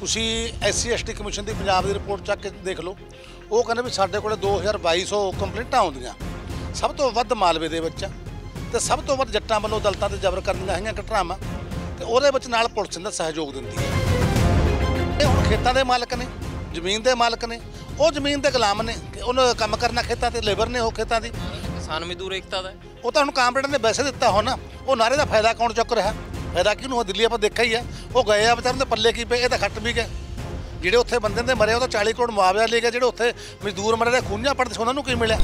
ਤੁਸੀਂ SC ST commission ਦੀ ਪੰਜਾਬ ਦੀ ਰਿਪੋਰਟ ਚੱਕ ਕੇ ਦੇਖ ਲਓ ਉਹ ਕਹਿੰਦੇ ਵੀ ਸਾਡੇ ਕੋਲੇ 2200 ਕੰਪਲੇਂਟਾਂ ਆਉਂਦੀਆਂ ਸਭ ਤੋਂ ਵੱਧ ਮਾਲਵੇ ਦੇ ਵਿੱਚ ਤੇ ਸਭ ਤੋਂ ਵੱਧ ਜੱਟਾਂ ਵੱਲੋਂ ਦਲਤਾਂ ਤੇ ਜ਼ਬਰ ਕਰਨ ਦੀਆਂ ਹੈਗੀਆਂ ਘਟਨਾਵਾਂ ਤੇ ਉਹਦੇ ਵਿੱਚ ਨਾਲ ਪੁਲਿਸ ਦਾ ਸਹਿਯੋਗ ਦਿੰਦੀ ਹੈ ਇਹ ਹੁਣ ਖੇਤਾਂ ਦੇ ਮਾਲਕ ਨੇ ਜ਼ਮੀਨ ਦੇ ਮਾਲਕ ਨੇ ਉਹ ਜ਼ਮੀਨ ਦੇ ਗੁਲਾਮ ਨੇ ਉਹਨਾਂ ਕੰਮ ਕਰਨਾ ਖੇਤਾਂ ਤੇ ਲੇਬਰ ਨੇ ਉਹ ਖੇਤਾਂ ਦੀ ਕਿਸਾਨ ਮਜ਼ਦੂਰ ਇਕਤਾ ਦਾ ਉਹ ਤਾਂ ਹੁਣ ਕਾਮਰੇਡ ਨੇ ਵੈਸੇ ਦਿੱਤਾ ਹੋਣਾ ਉਹ ਨਾਰੇ ਦਾ ਫਾਇਦਾ ਕੌਣ ਚੱਕ ਰਿਹਾ ਕਿਉਂ ਨੂੰ ਦਿੱਲੀ ਆਪਾਂ ਦੇਖਿਆ ਹੀ ਆ ਉਹ ਗਏ ਆ ਵਿਚਾਰਨ ਦੇ ਪੱਲੇ ਕੀ ਪਏ ਇਹ ਤਾਂ ਖੱਟ ਵੀ ਗਏ ਜਿਹੜੇ ਉੱਥੇ ਬੰਦੇ ਨੇ ਮਰੇ ਉਹ ਤਾਂ 40 ਕਰੋੜ ਮੁਆਵਜ਼ਾ ਲੈ ਗਿਆ ਜਿਹੜੇ ਉੱਥੇ ਮਜ਼ਦੂਰ ਮਰੇ ਦੇ ਖੂਨਿਆ ਪੜਦੇ ਉਹਨਾਂ ਨੂੰ ਕੀ ਮਿਲਿਆ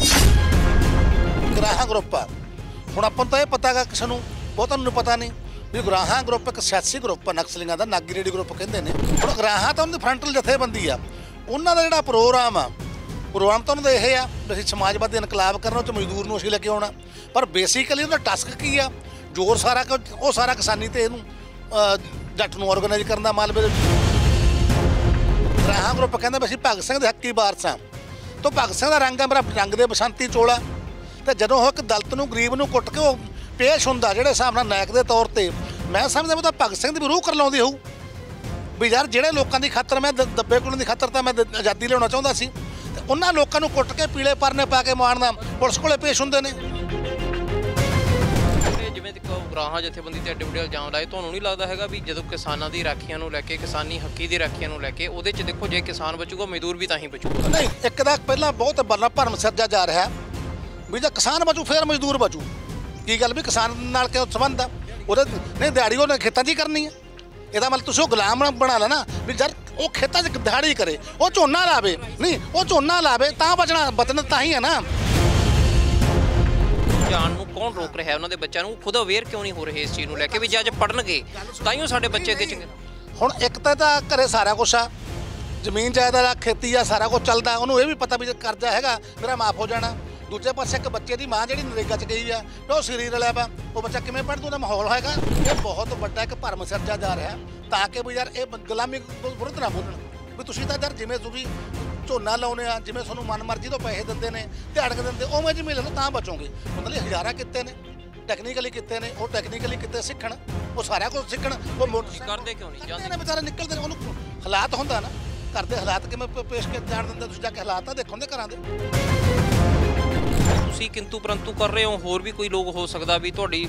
ਗ੍ਰਾਹਕ ਗਰੁੱਪ ਆ ਹੁਣ ਆਪਾਂ ਤਾਂ ਇਹ ਪਤਾ ਗਾ ਕਿਸ ਨੂੰ ਬਹੁਤਾਂ ਨੂੰ ਪਤਾ ਨਹੀਂ ਵੀ ਗ੍ਰਾਹਾਂ ਗਰੁੱਪ ਇੱਕ ਸਿਆਸੀ ਗਰੁੱਪ ਆ ਨਕਸਲੀਆਂ ਦਾ ਨਾਗੀ ਰੇਡੀ ਗਰੁੱਪ ਕਹਿੰਦੇ ਨੇ ਹੁਣ ਗ੍ਰਾਹਾਂ ਤਾਂ ਉਹਨਾਂ ਫਰੰਟਲ ਜਥੇਬੰਦੀ ਆ ਉਹਨਾਂ ਦਾ ਜਿਹੜਾ ਪ੍ਰੋਗਰਾਮ ਆ ਪ੍ਰੋਗਰਾਮ ਤਾਂ ਉਹਦੇ ਇਹ ਆ ਅਸੀਂ ਸਮਾਜਵਾਦੀ ਇਨਕਲਾਬ ਕਰਨਾ ਤੇ ਮਜ਼ਦੂਰ ਨੂੰ ਅਸੀਂ ਲੈ ਕੇ ਆਉਣਾ ਪਰ ਬੇਸਿਕਲੀ ਉਹਦਾ ਟਾਸਕ ਕੀ ਆ ਜ਼ੋਰ ਸਾਰਾ ਉਹ ਸਾਰਾ ਕਿਸਾਨੀ ਤੇ ਇਹਨੂੰ ਜੱਟ ਨੂੰ ਆਰਗੇਨਾਈਜ਼ ਕਰਨ ਦਾ ਮਾਲਵੇ ਦੇ ਰਾਹਾਂ ਗਰੁੱਪ ਕਹਿੰਦਾ ਅਸੀਂ ਭਗਤ ਸਿੰਘ ਦੇ ਹੱਕੀ ਵਾਰਸਾਂ ਤੋਂ ਭਗਤ ਸਿੰਘ ਦਾ ਰੰਗ ਹੈ ਮੇਰਾ ਰੰਗ ਦੇ ਬਸੰਤੀ ਚੋਲਾ ਤੇ ਜਦੋਂ ਉਹ ਇੱਕ ਦਲਤ ਨੂੰ ਗਰੀਬ ਨੂੰ ਕੁੱਟ ਕੇ ਉਹ ਪੇਸ਼ ਹੁੰਦਾ ਜਿਹੜੇ ਹਿਸਾਬ ਨਾਲ ਨਾਇਕ ਦੇ ਤੌਰ ਤੇ ਮੈਂ ਸਮਝਦਾ ਮੈਂ ਤਾਂ ਭਗਤ ਸਿੰਘ ਦੀ ਰੂਹ ਕਰ ਲਾਉਂਦੀ ਹੋਊ ਵੀ ਯਾਰ ਜਿਹੜੇ ਲੋਕਾਂ ਦੀ ਖਾਤਰ ਮੈਂ ਦੱਬੇ ਕੁਲਣ ਦੀ ਖਾਤਰ ਤਾਂ ਮੈਂ ਆਜ਼ਾਦੀ ਲੈਣਾ ਚਾਹੁੰਦਾ ਸੀ ਉਹਨਾਂ ਲੋਕਾਂ ਨੂੰ ਕੁੱਟ ਕੇ ਪੀਲੇ ਪਰਨੇ ਪਾ ਕੇ ਮਾਰਨਾ ਪੁਲਿਸ ਕੋਲੇ ਪੇਸ਼ ਹੁੰਦੇ ਨੇ ਉਗਰਾਹਾਂ ਜਥੇਬੰਦੀ ਤੇ ਅੱਡੇ ਵੱਡੇ ਇਲਜ਼ਾਮ ਲਾਏ ਤੁਹਾਨੂੰ ਨਹੀਂ ਲੱਗਦਾ ਹੈਗਾ ਵੀ ਜਦੋਂ ਕਿਸਾਨਾਂ ਦੀ ਰਾਖੀਆਂ ਨੂੰ ਲੈ ਕੇ ਕਿਸਾਨੀ ਹੱਕੀ ਦੀ ਰਾਖੀਆਂ ਨੂੰ ਲੈ ਕੇ ਉਹਦੇ 'ਚ ਦੇਖੋ ਜੇ ਕਿਸਾਨ ਬਚੂਗਾ ਮਜ਼ਦੂਰ ਵੀ ਤਾਂ ਹੀ ਬਚੂਗਾ ਨਹੀਂ ਇੱਕ ਤਾਂ ਪਹਿਲਾਂ ਬਹੁਤ ਬੱਲਾ ਭਰਮ ਸਿਰਜਿਆ ਜਾ ਰਿਹਾ ਵੀ ਜੇ ਕਿਸਾਨ ਬਚੂ ਫਿਰ ਮਜ਼ਦੂਰ ਬਚੂ ਕੀ ਗੱਲ ਵੀ ਕਿਸਾਨ ਨਾਲ ਕਿਉਂ ਸੰਬੰਧ ਆ ਉਹਦੇ ਨਹੀਂ ਦਿਹਾੜੀ ਉਹਨੇ ਖੇਤਾਂ 'ਚ ਹੀ ਕਰਨੀ ਹੈ ਇਹਦਾ ਮਤਲਬ ਤੁਸੀਂ ਉਹ ਗੁਲਾਮ ਬਣਾ ਲੈਣਾ ਵੀ ਜਦ ਉਹ ਖੇਤਾਂ 'ਚ ਦਿਹਾੜੀ ਕਰੇ ਉਹ ਝੋਨਾ ਲਾਵੇ ਨਹੀਂ ਉਹ ਝੋਨਾ ਲਾਵੇ ਤਾਂ ਬਚਣਾ ਬਤਨ ਤਾਂ ਹੀ ਹੈ ਨਾ ਜਾਣ ਨੂੰ ਕੌਣ ਰੋਕ ਰਿਹਾ ਹੈ ਉਹਨਾਂ ਦੇ ਬੱਚਿਆਂ ਨੂੰ ਖੁਦ ਅਵੇਅਰ ਕਿਉਂ ਨਹੀਂ ਹੋ ਰਹੇ ਇਸ ਚੀਜ਼ ਨੂੰ ਲੈ ਕੇ ਵੀ ਜੇ ਅੱਜ ਪੜਨਗੇ ਤਾਂ ਹੀ ਸਾਡੇ ਬੱਚੇ ਅੱਗੇ ਚੰਗੇ ਹੁਣ ਇੱਕ ਤਾਂ ਤਾਂ ਘਰੇ ਸਾਰਾ ਕੁਝ ਆ ਜ਼ਮੀਨ ਜਾਇਦਾਦ ਆ ਖੇਤੀ ਆ ਸਾਰਾ ਕੁਝ ਚੱਲਦਾ ਉਹਨੂੰ ਇਹ ਵੀ ਪਤਾ ਵੀ ਕਰਜ਼ਾ ਹੈਗਾ ਮੇਰਾ ਮਾਫ ਹੋ ਜਾਣਾ ਦੂਜੇ ਪਾਸੇ ਇੱਕ ਬੱਚੇ ਦੀ ਮਾਂ ਜਿਹੜੀ ਨਰੇਗਾ 'ਚ ਗਈ ਆ ਉਹ ਸਰੀਰ ਵਾਲਾ ਵਾ ਉਹ ਬੱਚਾ ਕਿਵੇਂ ਪੜ੍ਹਦਾ ਉਹਦਾ ਮਾਹੌਲ ਹੈਗਾ ਇਹ ਬਹੁਤ ਵੱਡਾ ਇੱਕ ਭਰਮ ਸਿਰਜਾ ਜਾ ਰਿਹਾ ਤਾਂ ਕਿ ਵੀ ਯਾਰ ਇਹ ਗੁਲਾਮੀ ਵਿਰੁੱਧ ਨਾ ਬੋਲਣ ਵੀ ਤੁਸੀਂ ਤਾਂ ਯਾਰ ਜਿਵੇਂ ਤੁਸੀਂ ਝੋਨਾ ਲਾਉਨੇ ਆ ਜਿਵੇਂ ਤੁਹਾਨੂੰ ਮਨ ਮਰਜ਼ੀ ਤੋਂ ਪੈਸੇ ਦਿੰਦੇ ਨੇ ਧਿਆੜਕ ਦਿੰਦੇ ਉਵੇਂ ਜਿਵੇਂ ਲੈਣਾ ਤਾਂ ਬਚੋਗੇ ਮਤਲਬ ਹਜ਼ਾਰਾਂ ਕਿੱਤੇ ਨੇ ਟੈਕਨੀਕਲੀ ਕਿੱਤੇ ਨੇ ਉਹ ਟੈਕਨੀਕਲੀ ਕਿੱਤੇ ਸਿੱਖਣ ਉਹ ਸਾਰਿਆ ਕੁਝ ਸਿੱਖਣ ਉਹ ਮੋਟਰ ਕਰਦੇ ਕਿਉਂ ਨਹੀਂ ਜਾਂਦੇ ਨੇ ਵਿਚਾਰੇ ਨਿਕਲਦੇ ਨੇ ਉਹਨੂੰ ਹਾਲਾਤ ਹੁੰਦਾ ਨਾ ਕਰਦੇ ਹਾਲਾਤ ਕਿਵੇਂ ਪੇਸ਼ ਕੇ ਜਾਣ ਦਿੰਦੇ ਤੁਸੀਂ ਜਾ ਕੇ ਹਾਲਾਤ ਆ ਦੇਖੋ ਕਰਾਂਦੇ ਘਰਾਂ ਦੇ ਤੁਸੀਂ ਕਿੰਤੂ ਪਰੰਤੂ ਕਰ ਰਹੇ ਹੋ ਹੋਰ ਵੀ ਕੋਈ ਲੋਕ ਹੋ ਸਕਦਾ ਵੀ ਤੁਹਾਡੀ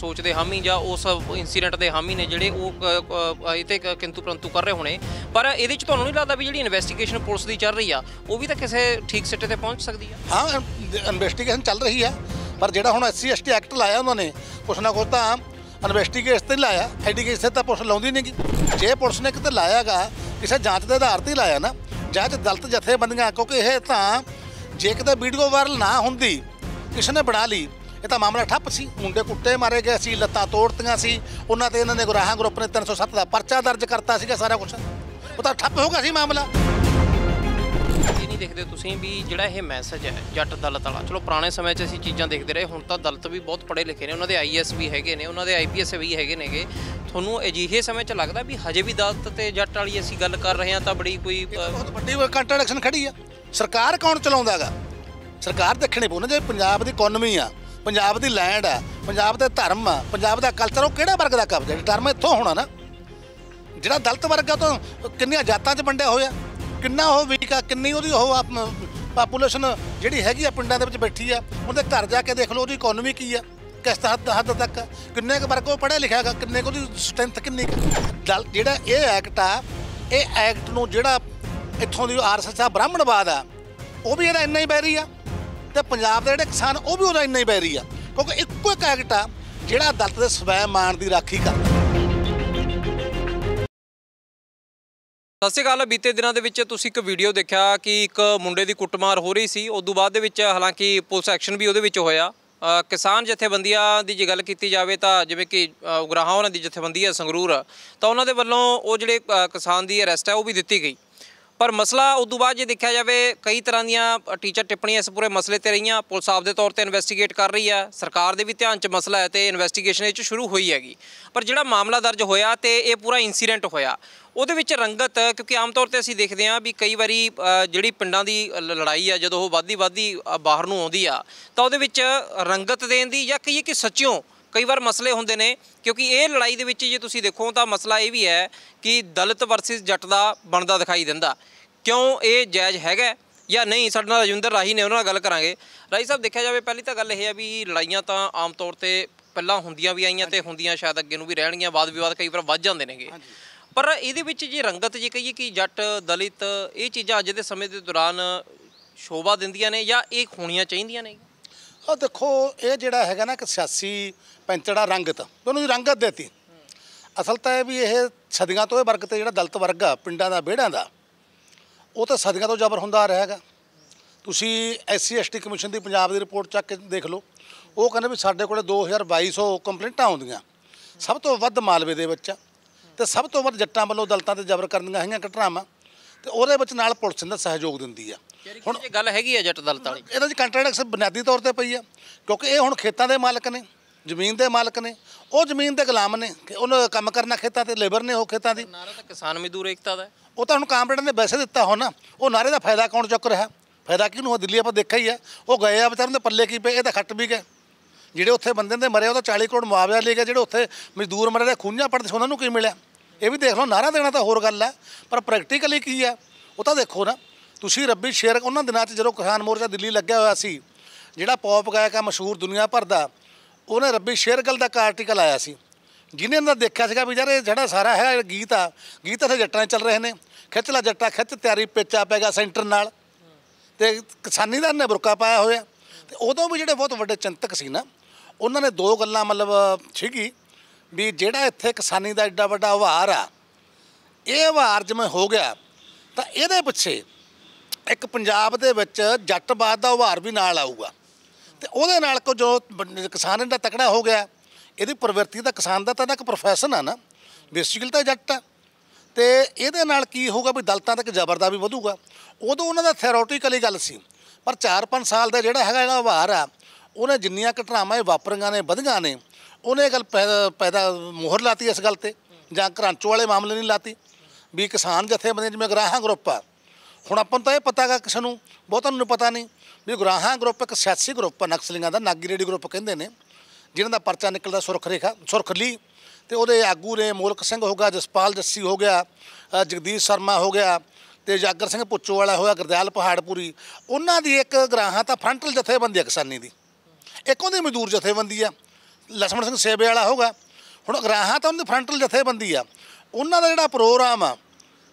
ਸੋਚ ਦੇ ਹਾਮੀ ਜਾਂ ਉਸ ਇਨਸੀਡੈਂਟ ਦੇ ਹਾਮੀ ਨੇ ਜਿਹੜੇ ਉਹ ਇਹ ਤੇ ਕਿੰਤੂ ਪਰੰਤੂ ਕਰ ਰਹੇ ਹੋਣੇ ਪਰ ਇਹਦੇ ਚ ਤੁਹਾਨੂੰ ਨਹੀਂ ਲੱਗਦਾ ਵੀ ਜਿਹੜੀ ਇਨਵੈਸਟੀਗੇਸ਼ਨ ਪੁਲਿਸ ਦੀ ਚੱਲ ਰਹੀ ਆ ਉਹ ਵੀ ਤਾਂ ਕਿਸੇ ਠੀਕ ਸਿੱਟੇ ਤੇ ਪਹੁੰਚ ਸਕਦੀ ਆ ਹਾਂ ਇਨਵੈਸਟੀਗੇਸ਼ਨ ਚੱਲ ਰਹੀ ਆ ਪਰ ਜਿਹੜਾ ਹੁਣ ਐਸਸੀ ਐਸਟੀ ਐਕਟ ਲਾਇਆ ਉਹਨਾਂ ਨੇ ਕੁਛ ਨਾ ਕੁਛ ਤਾਂ ਇਨਵੈਸਟੀਗੇਸ਼ਨ ਤੇ ਲਾਇਆ ਤੇ ਤਾਂ ਪੁਲਿਸ ਲਾਉਂਦੀ ਨਹੀਂਗੀ ਜੇ ਪੁਲਿਸ ਨੇ ਕਿਤੇ ਲਾਇਆਗਾ ਕਿਸੇ ਜਾਂਚ ਦੇ ਆਧਾਰ ਤੇ ਲਾਇਆ ਨਾ ਜਾਂਚ ਦਲਤ ਜਥੇਬੰਦੀਆਂ ਕਿਉਂਕਿ ਇਹ ਤਾਂ ਜੇ ਕਿਤੇ ਵੀਡੀਓ ਵਾਇਰਲ ਨਾ ਹੁੰਦੀ ਕਿਸੇ ਨੇ ਬਣਾ ਲਈ ਇਹ ਤਾਂ ਮਾਮਲਾ ਠੱਪ ਸੀ ਮੁੰਡੇ ਕੁੱਤੇ ਮਾਰੇ ਗਏ ਸੀ ਲੱਤਾਂ ਤੋੜਤੀਆਂ ਸੀ ਉਹਨਾਂ ਤੇ ਇਹਨਾਂ ਨੇ ਗੁਰਾਹਾਂ ਗਰੁੱਪ ਨੇ 307 ਦਾ ਪਰਚਾ ਦਰਜ ਕਰਤਾ ਸੀਗਾ ਸਾਰਾ ਕੁਝ ਉਹ ਤਾਂ ਠੱਪ ਹੋ ਗਿਆ ਸੀ ਮਾਮਲਾ ਇਹ ਨਹੀਂ ਦੇਖਦੇ ਤੁਸੀਂ ਵੀ ਜਿਹੜਾ ਇਹ ਮੈਸੇਜ ਹੈ ਜੱਟ ਦਲਤ ਵਾਲਾ ਚਲੋ ਪੁਰਾਣੇ ਸਮੇਂ 'ਚ ਅਸੀਂ ਚੀਜ਼ਾਂ ਦੇਖਦੇ ਰਹੇ ਹੁਣ ਤਾਂ ਦਲਤ ਵੀ ਬਹੁਤ ਪੜੇ ਲਿਖੇ ਨੇ ਉਹਨਾਂ ਦੇ ਆਈਐਸ ਵੀ ਹੈਗੇ ਨੇ ਉਹਨਾਂ ਦੇ ਆਈਪੀਐਸ ਵੀ ਹੈਗੇ ਨੇਗੇ ਤੁਹਾਨੂੰ ਅਜਿਹੇ ਸਮੇਂ 'ਚ ਲੱਗਦਾ ਵੀ ਹਜੇ ਵੀ ਦਲਤ ਤੇ ਜੱਟ ਵਾਲੀ ਅਸੀਂ ਗੱਲ ਕਰ ਰਹੇ ਹਾਂ ਤਾਂ ਬੜੀ ਕੋਈ ਬਹੁਤ ਵੱਡੀ ਕੰਟਰਡਿਕਸ਼ਨ ਖੜੀ ਆ ਸਰਕਾਰ ਕੌਣ ਚਲਾਉਂਦਾਗਾ ਸਰਕਾਰ ਦੇਖਣੇ ਪਊ ਨਾ ਜੇ ਪੰਜਾਬ ਦੀ ਇਕਨੋਮੀ ਆ ਪੰਜਾਬ ਦੀ ਲੈਂਡ ਆ ਪੰਜਾਬ ਦਾ ਧਰਮ ਆ ਪੰਜਾਬ ਦਾ ਕਲਚਰ ਉਹ ਕਿਹੜਾ ਵਰਗ ਦਾ ਕਬਜ਼ਾ ਧਰਮ ਇੱਥੋਂ ਹੋਣਾ ਨਾ ਜਿਹੜਾ ਦਲਤ ਵਰਗਾ ਤੋਂ ਕਿੰਨੀਆਂ ਜਾਤਾਂ 'ਚ ਵੰਡਿਆ ਹੋਇਆ ਕਿੰਨਾ ਉਹ ਵੀਕ ਆ ਕਿੰਨੀ ਉਹਦੀ ਉਹ ਪਾਪੂਲੇਸ਼ਨ ਜਿਹੜੀ ਹੈਗੀ ਆ ਪਿੰਡਾਂ ਦੇ ਵਿੱਚ ਬੈਠੀ ਆ ਉਹਦੇ ਘਰ ਜਾ ਕੇ ਦੇਖ ਲਓ ਉਹਦੀ ਇਕਨੋਮੀ ਕੀ ਆ ਕਿਸ ਤਰ੍ਹਾਂ ਹੱਦ ਤੱਕ ਕਿੰਨੇ ਕੁ ਵਰਗ ਉਹ ਪੜਿਆ ਲਿਖਿਆਗਾ ਕਿੰਨੇ ਕੁ ਉਹਦੀ ਸਟਰੈਂਥ ਕਿੰਨੀ ਜਿਹੜਾ ਇਹ ਐਕਟ ਆ ਇਹ ਐਕਟ ਨੂੰ ਜਿਹੜਾ ਇੱਥੋਂ ਦੀ ਆਰਐਸਐਸ ਆ ਬ੍ਰਾਹਮਣਵਾਦ ਆ ਉਹ ਵੀ ਇਹਦਾ ਇੰਨਾ ਹੀ ਬੈਰੀ ਆ ਤੇ ਪੰਜਾਬ ਦੇ ਜਿਹੜੇ ਕਿਸਾਨ ਉਹ ਵੀ ਉਹਦਾ ਇੰਨਾ ਹੀ ਬੈਰੀ ਆ ਕਿਉਂਕਿ ਇੱਕੋ ਇੱਕ ਐਕਟ ਆ ਜਿਹੜਾ ਦਲਤ ਦੇ ਸਵੈ ਮਾਨ ਦੀ ਰਾਖੀ ਕਰਦਾ ਸਤਿ ਸ਼੍ਰੀ ਅਕਾਲ ਬੀਤੇ ਦਿਨਾਂ ਦੇ ਵਿੱਚ ਤੁਸੀਂ ਇੱਕ ਵੀਡੀਓ ਦੇਖਿਆ ਕਿ ਇੱਕ ਮੁੰਡੇ ਦੀ ਕੁੱਟਮਾਰ ਹੋ ਰਹੀ ਸੀ ਉਸ ਤੋਂ ਬਾਅਦ ਦੇ ਵਿੱਚ ਹਾਲਾਂਕਿ ਪੁਲਿਸ ਐਕਸ਼ਨ ਵੀ ਉਹਦੇ ਵਿੱਚ ਹੋਇਆ ਕਿਸਾਨ ਜਥੇਬੰਦੀਆਂ ਦੀ ਜੇ ਗੱਲ ਕੀਤੀ ਜਾਵੇ ਤਾਂ ਜਿਵੇਂ ਕਿ ਉਗਰਾਹਾਂ ਉਹਨਾਂ ਦੀ ਜਥੇਬੰਦੀ ਹੈ ਸੰਗਰੂਰ ਤਾਂ ਉਹਨਾਂ ਦੇ ਵੱਲੋਂ ਉਹ ਜਿਹੜੇ ਕਿਸਾਨ ਦੀ ਅਰੈਸਟ ਹੈ ਉਹ ਵੀ ਦਿੱਤੀ ਗਈ ਪਰ ਮਸਲਾ ਉਸ ਤੋਂ ਬਾਅਦ ਜੇ ਦੇਖਿਆ ਜਾਵੇ ਕਈ ਤਰ੍ਹਾਂ ਦੀਆਂ ਟੀਚਰ ਟਿੱਪਣੀਆਂ ਇਸ ਪੂਰੇ ਮਸਲੇ ਤੇ ਰਹੀਆਂ ਪੁਲਿਸ ਆਪ ਦੇ ਤੌਰ ਤੇ ਇਨਵੈਸਟੀਗੇਟ ਕਰ ਰਹੀ ਹੈ ਸਰਕਾਰ ਦੇ ਵੀ ਧਿਆਨ 'ਚ ਮਸਲਾ ਹੈ ਤੇ ਇਨਵੈਸਟੀਗੇਸ਼ਨ ਇਹ 'ਚ ਸ਼ੁਰੂ ਹੋਈ ਹੈਗੀ ਪਰ ਜਿਹੜਾ ਮਾਮਲਾ ਦਰਜ ਹੋਇਆ ਤੇ ਇਹ ਪੂਰਾ ਇਨਸੀਡੈਂਟ ਹੋਇਆ ਉਹਦੇ ਵਿੱਚ ਰੰਗਤ ਕਿਉਂਕਿ ਆਮ ਤੌਰ ਤੇ ਅਸੀਂ ਦੇਖਦੇ ਹਾਂ ਵੀ ਕਈ ਵਾਰੀ ਜਿਹੜੀ ਪਿੰਡਾਂ ਦੀ ਲੜਾਈ ਆ ਜਦੋਂ ਉਹ ਵਾਦੀ ਵਾਦੀ ਬਾਹਰ ਨੂੰ ਆਉਂਦੀ ਆ ਤਾਂ ਉਹਦੇ ਵਿੱਚ ਰੰਗਤ ਦੇਣ ਦੀ ਜਾਂ ਕਹੀਏ ਕਿ ਸੱਚਿਓ ਕਈ ਵਾਰ ਮਸਲੇ ਹੁੰਦੇ ਨੇ ਕਿਉਂਕਿ ਇਹ ਲੜਾਈ ਦੇ ਵਿੱਚ ਜੇ ਤੁਸੀਂ ਦੇਖੋ ਤਾਂ ਮਸਲਾ ਇਹ ਵੀ ਹੈ ਕਿ ਦਲਿਤ ਵਰਸਸ ਜੱਟ ਦਾ ਬਣਦਾ ਦਿਖਾਈ ਦਿੰਦਾ ਕਿਉਂ ਇਹ ਜਾਇਜ਼ ਹੈਗਾ ਜਾਂ ਨਹੀਂ ਸਾਡੇ ਨਾਲ ਰਜਿੰਦਰ ਰਾਹੀ ਨੇ ਉਹਨਾਂ ਨਾਲ ਗੱਲ ਕਰਾਂਗੇ ਰਾਹੀ ਸਾਹਿਬ ਦੇਖਿਆ ਜਾਵੇ ਪਹਿਲੀ ਤਾਂ ਗੱਲ ਇਹ ਹੈ ਵੀ ਲੜਾਈਆਂ ਤਾਂ ਆਮ ਤੌਰ ਤੇ ਪਹਿਲਾਂ ਹੁੰਦੀਆਂ ਵੀ ਆਈਆਂ ਤੇ ਹੁੰਦੀਆਂ ਸ਼ਾਇਦ ਅੱਗੇ ਨੂੰ ਵੀ ਰਹਿਣਗੀਆਂ ਵਾਦ ਵਿਵਾਦ ਕਈ ਵਾਰ ਵੱਧ ਜਾਂਦੇ ਨੇਗੇ ਪਰ ਇਹਦੇ ਵਿੱਚ ਜੇ ਰੰਗਤ ਜੇ ਕਹੀਏ ਕਿ ਜੱਟ ਦਲਿਤ ਇਹ ਚੀਜ਼ਾਂ ਅੱਜ ਦੇ ਸਮੇਂ ਦੇ ਦੌਰਾਨ ਸ਼ੋਭਾ ਦਿੰਦੀਆਂ ਨੇ ਜਾਂ ਇਹ ਹੋਣੀਆਂ ਚਾਹੀਦੀਆਂ ਨੇ ਉਹ ਦੇਖੋ ਇਹ ਜਿਹੜਾ ਹੈਗਾ ਨਾ ਕਿ ਸਿਆਸੀ ਪੈਂਚੜਾ ਰੰਗਤ ਉਹਨੂੰ ਰੰਗਤ ਦੇਤੀ ਅਸਲ ਤਾਂ ਇਹ ਵੀ ਇਹ ਸਦੀਆਂ ਤੋਂ ਇਹ ਵਰਗ ਤੇ ਜਿਹੜਾ ਦਲਤ ਵਰਗ ਆ ਪਿੰਡਾਂ ਦਾ ਵਿਹੜਾਂ ਦਾ ਉਹ ਤਾਂ ਸਦੀਆਂ ਤੋਂ ਜ਼ਬਰ ਹੁੰਦਾ ਆ ਰਿਹਾ ਤੁਸੀਂ ਐਸਸੀ ਐਸਟੀ ਕਮਿਸ਼ਨ ਦੀ ਪੰਜਾਬ ਦੀ ਰਿਪੋਰਟ ਚੱਕ ਕੇ ਦੇਖ ਲਓ ਉਹ ਕਹਿੰਦੇ ਵੀ ਸਾਡੇ ਕੋਲੇ 2200 ਕੰਪਲੇਂਟਾਂ ਆਉਂਦੀਆਂ ਸਭ ਤੋਂ ਵੱਧ ਮਾਲਵੇ ਦੇ ਵਿੱਚ ਤੇ ਸਭ ਤੋਂ ਵੱਧ ਜੱਟਾਂ ਵੱਲੋਂ ਦਲਤਾਂ ਤੇ ਜ਼ਬਰ ਕਰਨੀਆਂ ਹੈਗੀਆਂ ਘਟਨਾਵਾਂ ਤੇ ਉਹਦੇ ਵਿੱਚ ਨਾਲ ਪੁਲਿਸ ਨੇ ਸਹਿਯੋਗ ਦਿੰਦੀ ਆ ਹੁਣ ਇਹ ਗੱਲ ਹੈਗੀ ਆ ਜੱਟ ਦਲਤ ਵਾਲੀ ਇਹਦਾ ਜੀ ਕੰਟਰੈਕਟ ਬੁਨਿਆਦੀ ਤੌਰ ਤੇ ਪਈ ਆ ਕਿਉਂਕਿ ਇਹ ਹੁਣ ਖੇਤਾਂ ਦੇ ਮਾਲਕ ਨੇ ਜ਼ਮੀਨ ਦੇ ਮਾਲਕ ਨੇ ਉਹ ਜ਼ਮੀਨ ਦੇ ਗੁਲਾਮ ਨੇ ਕਿ ਉਹਨਾਂ ਕੰਮ ਕਰਨਾ ਖੇਤਾਂ ਤੇ ਲੇਬਰ ਨੇ ਉਹ ਖੇਤਾਂ ਦੀ ਨਾਰਾ ਤਾਂ ਕਿਸਾਨ ਮਜ਼ਦੂਰ ਏਕਤਾ ਦਾ ਉਹ ਤਾਂ ਹੁਣ ਕਾਮਰੇਡ ਨੇ ਵੈਸੇ ਦਿੱਤਾ ਹੋ ਨਾ ਉਹ ਨਾਰੇ ਦਾ ਫਾਇਦਾ ਕੌਣ ਚੱਕ ਰਿਹਾ ਫਾਇਦਾ ਕਿਹਨੂੰ ਹੋ ਦਿੱਲੀ ਆਪਾਂ ਦੇਖਿਆ ਹੀ ਆ ਉਹ ਗਏ ਆ ਵਿਚਾਰਨ ਦੇ ਪੱਲੇ ਕੀ ਪਏ ਇਹ ਤਾਂ ਖੱਟ ਵੀ ਗਏ ਜਿਹੜੇ ਉੱਥੇ ਬੰਦੇ ਨੇ ਮਰੇ ਉਹ ਤਾਂ 40 ਕਰੋੜ ਮੁਆਵਜ਼ਾ ਲੈ ਗਿਆ ਜਿਹੜੇ ਉੱਥੇ ਮਜ਼ਦੂਰ ਮਰੇ ਦੇ ਖੂੰਝਾਂ ਪੜਦੇ ਉਹਨਾਂ ਨੂੰ ਕੀ ਮਿਲਿਆ ਇਹ ਵੀ ਦੇਖ ਲਓ ਨਾਰਾ ਦੇਣਾ ਤਾਂ ਹੋਰ ਗੱਲ ਹੈ ਪਰ ਪ੍ਰੈਕਟੀਕਲੀ ਕੀ ਹੈ ਉਹ ਤਾਂ ਦੇਖੋ ਨਾ ਤੁਸੀਂ ਰੱਬੀ ਸ਼ੇਰ ਉਹਨਾਂ ਦਿਨਾਂ 'ਚ ਜਦੋਂ ਕਿਸਾਨ ਮੋਰਚਾ ਦਿੱਲੀ ਲੱਗਿਆ ਹੋਇਆ ਸੀ ਜਿਹੜਾ ਪੌਪ ਗਾਇਕ ਆ ਮਸ਼ਹੂਰ ਦੁਨੀਆ ਭਰ ਦਾ ਉਹਨੇ ਰੱਬੀ ਸ਼ੇਰ ਗੱਲ ਦਾ ਆਰਟੀਕਲ ਆਇਆ ਸੀ ਜਿਹਨੇ ਦਾ ਦੇਖਿਆ ਸੀਗਾ ਵੀ ਯਾਰ ਇਹ ਜਿਹੜਾ ਸਾਰਾ ਹੈ ਗੀਤ ਆ ਗੀਤ ਇੱਥੇ ਜੱਟਾਂ ਚੱਲ ਰਹੇ ਨੇ ਖਿੱਚ ਲਾ ਜੱਟਾ ਖਿੱਚ ਤਿਆਰੀ ਪੇਚਾ ਪੈਗਾ ਸੈਂਟਰ ਨਾਲ ਤੇ ਕਿਸਾਨੀ ਦਾ ਨੇ ਬੁਰਕਾ ਪਾਇਆ ਹੋਇਆ ਤੇ ਉਦੋਂ ਵੀ ਜਿਹੜੇ ਬਹੁਤ ਵੱਡੇ ਚਿੰਤਕ ਸੀ ਨਾ ਉਹਨਾਂ ਨੇ ਦੋ ਗੱਲਾਂ ਮਤਲਬ ਛਿਗੀ ਵੀ ਜਿਹੜਾ ਇੱਥੇ ਕਿਸਾਨੀ ਦਾ ਐਡਾ ਵੱਡਾ ਹਵਾਰ ਆ ਇਹ ਆਵਾਰ ਜਿਵੇਂ ਹੋ ਗਿਆ ਤਾਂ ਇਹਦੇ ਪਿੱਛੇ ਇੱਕ ਪੰਜਾਬ ਦੇ ਵਿੱਚ ਜੱਟਵਾਦ ਦਾ ਉਭਾਰ ਵੀ ਨਾਲ ਆਊਗਾ ਤੇ ਉਹਦੇ ਨਾਲ ਕੋ ਜੋ ਕਿਸਾਨ ਦਾ ਤਕੜਾ ਹੋ ਗਿਆ ਇਹਦੀ ਪ੍ਰਵਿਰਤੀ ਦਾ ਕਿਸਾਨ ਦਾ ਤਾਂ ਇੱਕ ਪ੍ਰੋਫੈਸ਼ਨ ਆ ਨਾ ਬੇਸਿਕਲੀ ਤਾਂ ਜੱਟ ਆ ਤੇ ਇਹਦੇ ਨਾਲ ਕੀ ਹੋਊਗਾ ਵੀ ਦਲਤਾਂ ਤੱਕ ਜ਼ਬਰ ਵੀ ਵਧੂਗਾ ਉਦੋਂ ਉਹਨਾਂ ਦਾ ਥਿਓਰੀਟੀਕਲੀ ਗੱਲ ਸੀ ਪਰ 4-5 ਸਾਲ ਦਾ ਜਿਹੜਾ ਹੈਗਾ ਇਹਦਾ ਉਭਾਰ ਆ ਉਹਨੇ ਜਿੰਨੀਆਂ ਘਟਨਾਵਾਂ ਇਹ ਵਾਪਰੀਆਂ ਨੇ ਵਧੀਆਂ ਨੇ ਉਹਨੇ ਗੱਲ ਪੈਦਾ ਮੋਹਰ ਲਾਤੀ ਇਸ ਗੱਲ ਤੇ ਜਾਂ ਘਰਾਂਚੋ ਵਾਲੇ ਮਾਮਲੇ ਨਹੀਂ ਲਾਤੀ ਵੀ ਕਿਸਾਨ ਬੰਦੇ ਜਿਵੇਂ ਗਰਾਹਾਂ ਗਰੁੱਪ ਆ ਹੁਣ ਆਪਾਂ ਤਾਂ ਇਹ ਪਤਾਗਾ ਕਿਸੇ ਨੂੰ ਬਹੁਤਾਂ ਨੂੰ ਪਤਾ ਨਹੀਂ ਵੀ ਗਰਾਹਾਂ ਗਰੁੱਪ ਇੱਕ ਸਿਆਸੀ ਗਰੁੱਪ ਆ ਨਕਸਲੀਆਂ ਦਾ ਨਾਗੀ ਰੇਡੀ ਗਰੁੱਪ ਕਹਿੰਦੇ ਨੇ ਜਿਨ੍ਹਾਂ ਦਾ ਪਰਚਾ ਨਿਕਲਦਾ ਸੁਰਖ ਰੇਖਾ ਸੁਰਖਲੀ ਤੇ ਉਹਦੇ ਆਗੂ ਨੇ ਮੋਲਕ ਸਿੰਘ ਹੋ ਗਿਆ ਜਸਪਾਲ ਜੱਸੀ ਹੋ ਗਿਆ ਜਗਦੀਸ਼ ਸ਼ਰਮਾ ਹੋ ਗਿਆ ਤੇ ਜਾਗਰ ਸਿੰਘ ਪੁੱਚੋ ਵਾਲਾ ਹੋਇਆ ਗਰਦਿਆਲ ਪਹਾੜਪੁਰੀ ਉਹਨਾਂ ਦੀ ਇੱਕ ਗਰਾਹਾਂ ਤਾਂ ਫਰੰਟਲ ਜਥੇਬੰਦੀ ਆ ਕਿਸਾਨੀ ਦੀ ਇੱਕ ਉਹਦੀ ਮਜ਼ਦੂਰ ਜਥੇਬੰਦੀ ਆ ਲਸਮਣ ਸਿੰਘ ਸੇਬੇ ਵਾਲਾ ਹੋਗਾ ਹੁਣ ਅਗਰਾਹਾਂ ਤਾਂ ਉਹਨਾਂ ਫਰੰਟਲ ਜਥੇਬੰਦੀ ਆ ਉਹਨਾਂ ਦਾ ਜਿਹੜਾ ਪ੍ਰੋਗਰਾਮ ਆ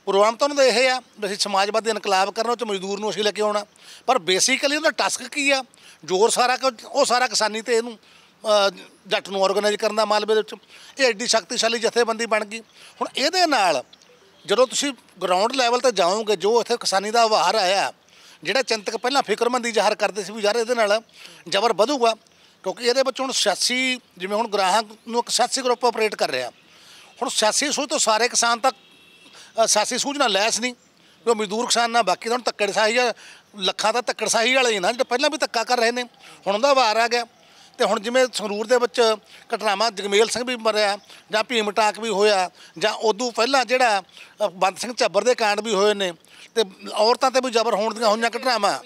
ਪ੍ਰੋਗਰਾਮ ਤਾਂ ਉਹਨਾਂ ਦਾ ਇਹ ਆ ਵੀ ਅਸੀਂ ਸਮਾਜਵਾਦੀ ਇਨਕਲਾਬ ਕਰਨਾ ਉਹ ਚ ਮਜ਼ਦੂਰ ਨੂੰ ਅਸੀਂ ਲੈ ਕੇ ਆਉਣਾ ਪਰ ਬੇਸਿਕਲੀ ਉਹਦਾ ਟਾਸਕ ਕੀ ਆ ਜੋਰ ਸਾਰਾ ਉਹ ਸਾਰਾ ਕਿਸਾਨੀ ਤੇ ਇਹਨੂੰ ਜੱਟ ਨੂੰ ਆਰਗੇਨਾਈਜ਼ ਕਰਨ ਦਾ ਮਾਲਵੇ ਦੇ ਵਿੱਚ ਇਹ ਐਡੀ ਸ਼ਕਤੀਸ਼ਾਲੀ ਜਥੇਬੰਦੀ ਬਣ ਗਈ ਹੁਣ ਇਹਦੇ ਨਾਲ ਜਦੋਂ ਤੁਸੀਂ ਗਰਾਊਂਡ ਲੈਵਲ ਤੇ ਜਾਓਗੇ ਜੋ ਇੱਥੇ ਕਿਸਾਨੀ ਦਾ ਆਵਾਰ ਆਇਆ ਜਿਹੜਾ ਚਿੰਤਕ ਪਹਿਲਾਂ ਫਿਕਰਮੰਦੀ ਜ਼ਾਹਰ ਕਰਦੇ ਸੀ ਵੀ ਯਾਰ ਇਹਦੇ ਨਾਲ ਜ਼ਬਰ ਵਧੂਗਾ ਕਿਉਂਕਿ ਇਹਦੇ ਵਿੱਚ ਹੁਣ ਸਿਆਸੀ ਜਿਵੇਂ ਹੁਣ ਗ੍ਰਾਹਕ ਨੂੰ ਇੱਕ ਸਿਆਸੀ ਗਰੁੱਪ ਆਪਰੇਟ ਕਰ ਰਿਹਾ ਹੁਣ ਸਿਆਸੀ ਸੂਝ ਤੋਂ ਸਾਰੇ ਕਿਸਾਨ ਤੱਕ ਸਿਆਸੀ ਸੂਝ ਨਾਲ ਲੈਸ ਨਹੀਂ ਜੋ ਮਜ਼ਦੂਰ ਕਿਸਾਨ ਨਾਲ ਬਾਕੀ ਤਾਂ ਸਾਹੀ ਆ ਲੱਖਾਂ ਦਾ ਧੱਕੜਸਾਹੀ ਵਾਲੇ ਹੀ ਨਾ ਜਿਹੜੇ ਪਹਿਲਾਂ ਵੀ ਧੱਕਾ ਕਰ ਰਹੇ ਨੇ ਹੁਣ ਉਹਦਾ ਵਾਰ ਆ ਗਿਆ ਤੇ ਹੁਣ ਜਿਵੇਂ ਸੰਗਰੂਰ ਦੇ ਵਿੱਚ ਘਟਨਾਵਾਂ ਜਗਮੇਲ ਸਿੰਘ ਵੀ ਮਰਿਆ ਜਾਂ ਭੀਮ ਟਾਕ ਵੀ ਹੋਇਆ ਜਾਂ ਉਦੋਂ ਪਹਿਲਾਂ ਜਿਹੜਾ ਬੰਦ ਸਿੰਘ ਝੱਬਰ ਦੇ ਕਾਂਡ ਵੀ ਹੋਏ ਨੇ ਤੇ ਔਰਤਾਂ ਤੇ ਵੀ ਜ਼ਬਰ ਹੋਣ ਦੀਆਂ ਹੋਈਆਂ ਘਟਨਾਵਾਂ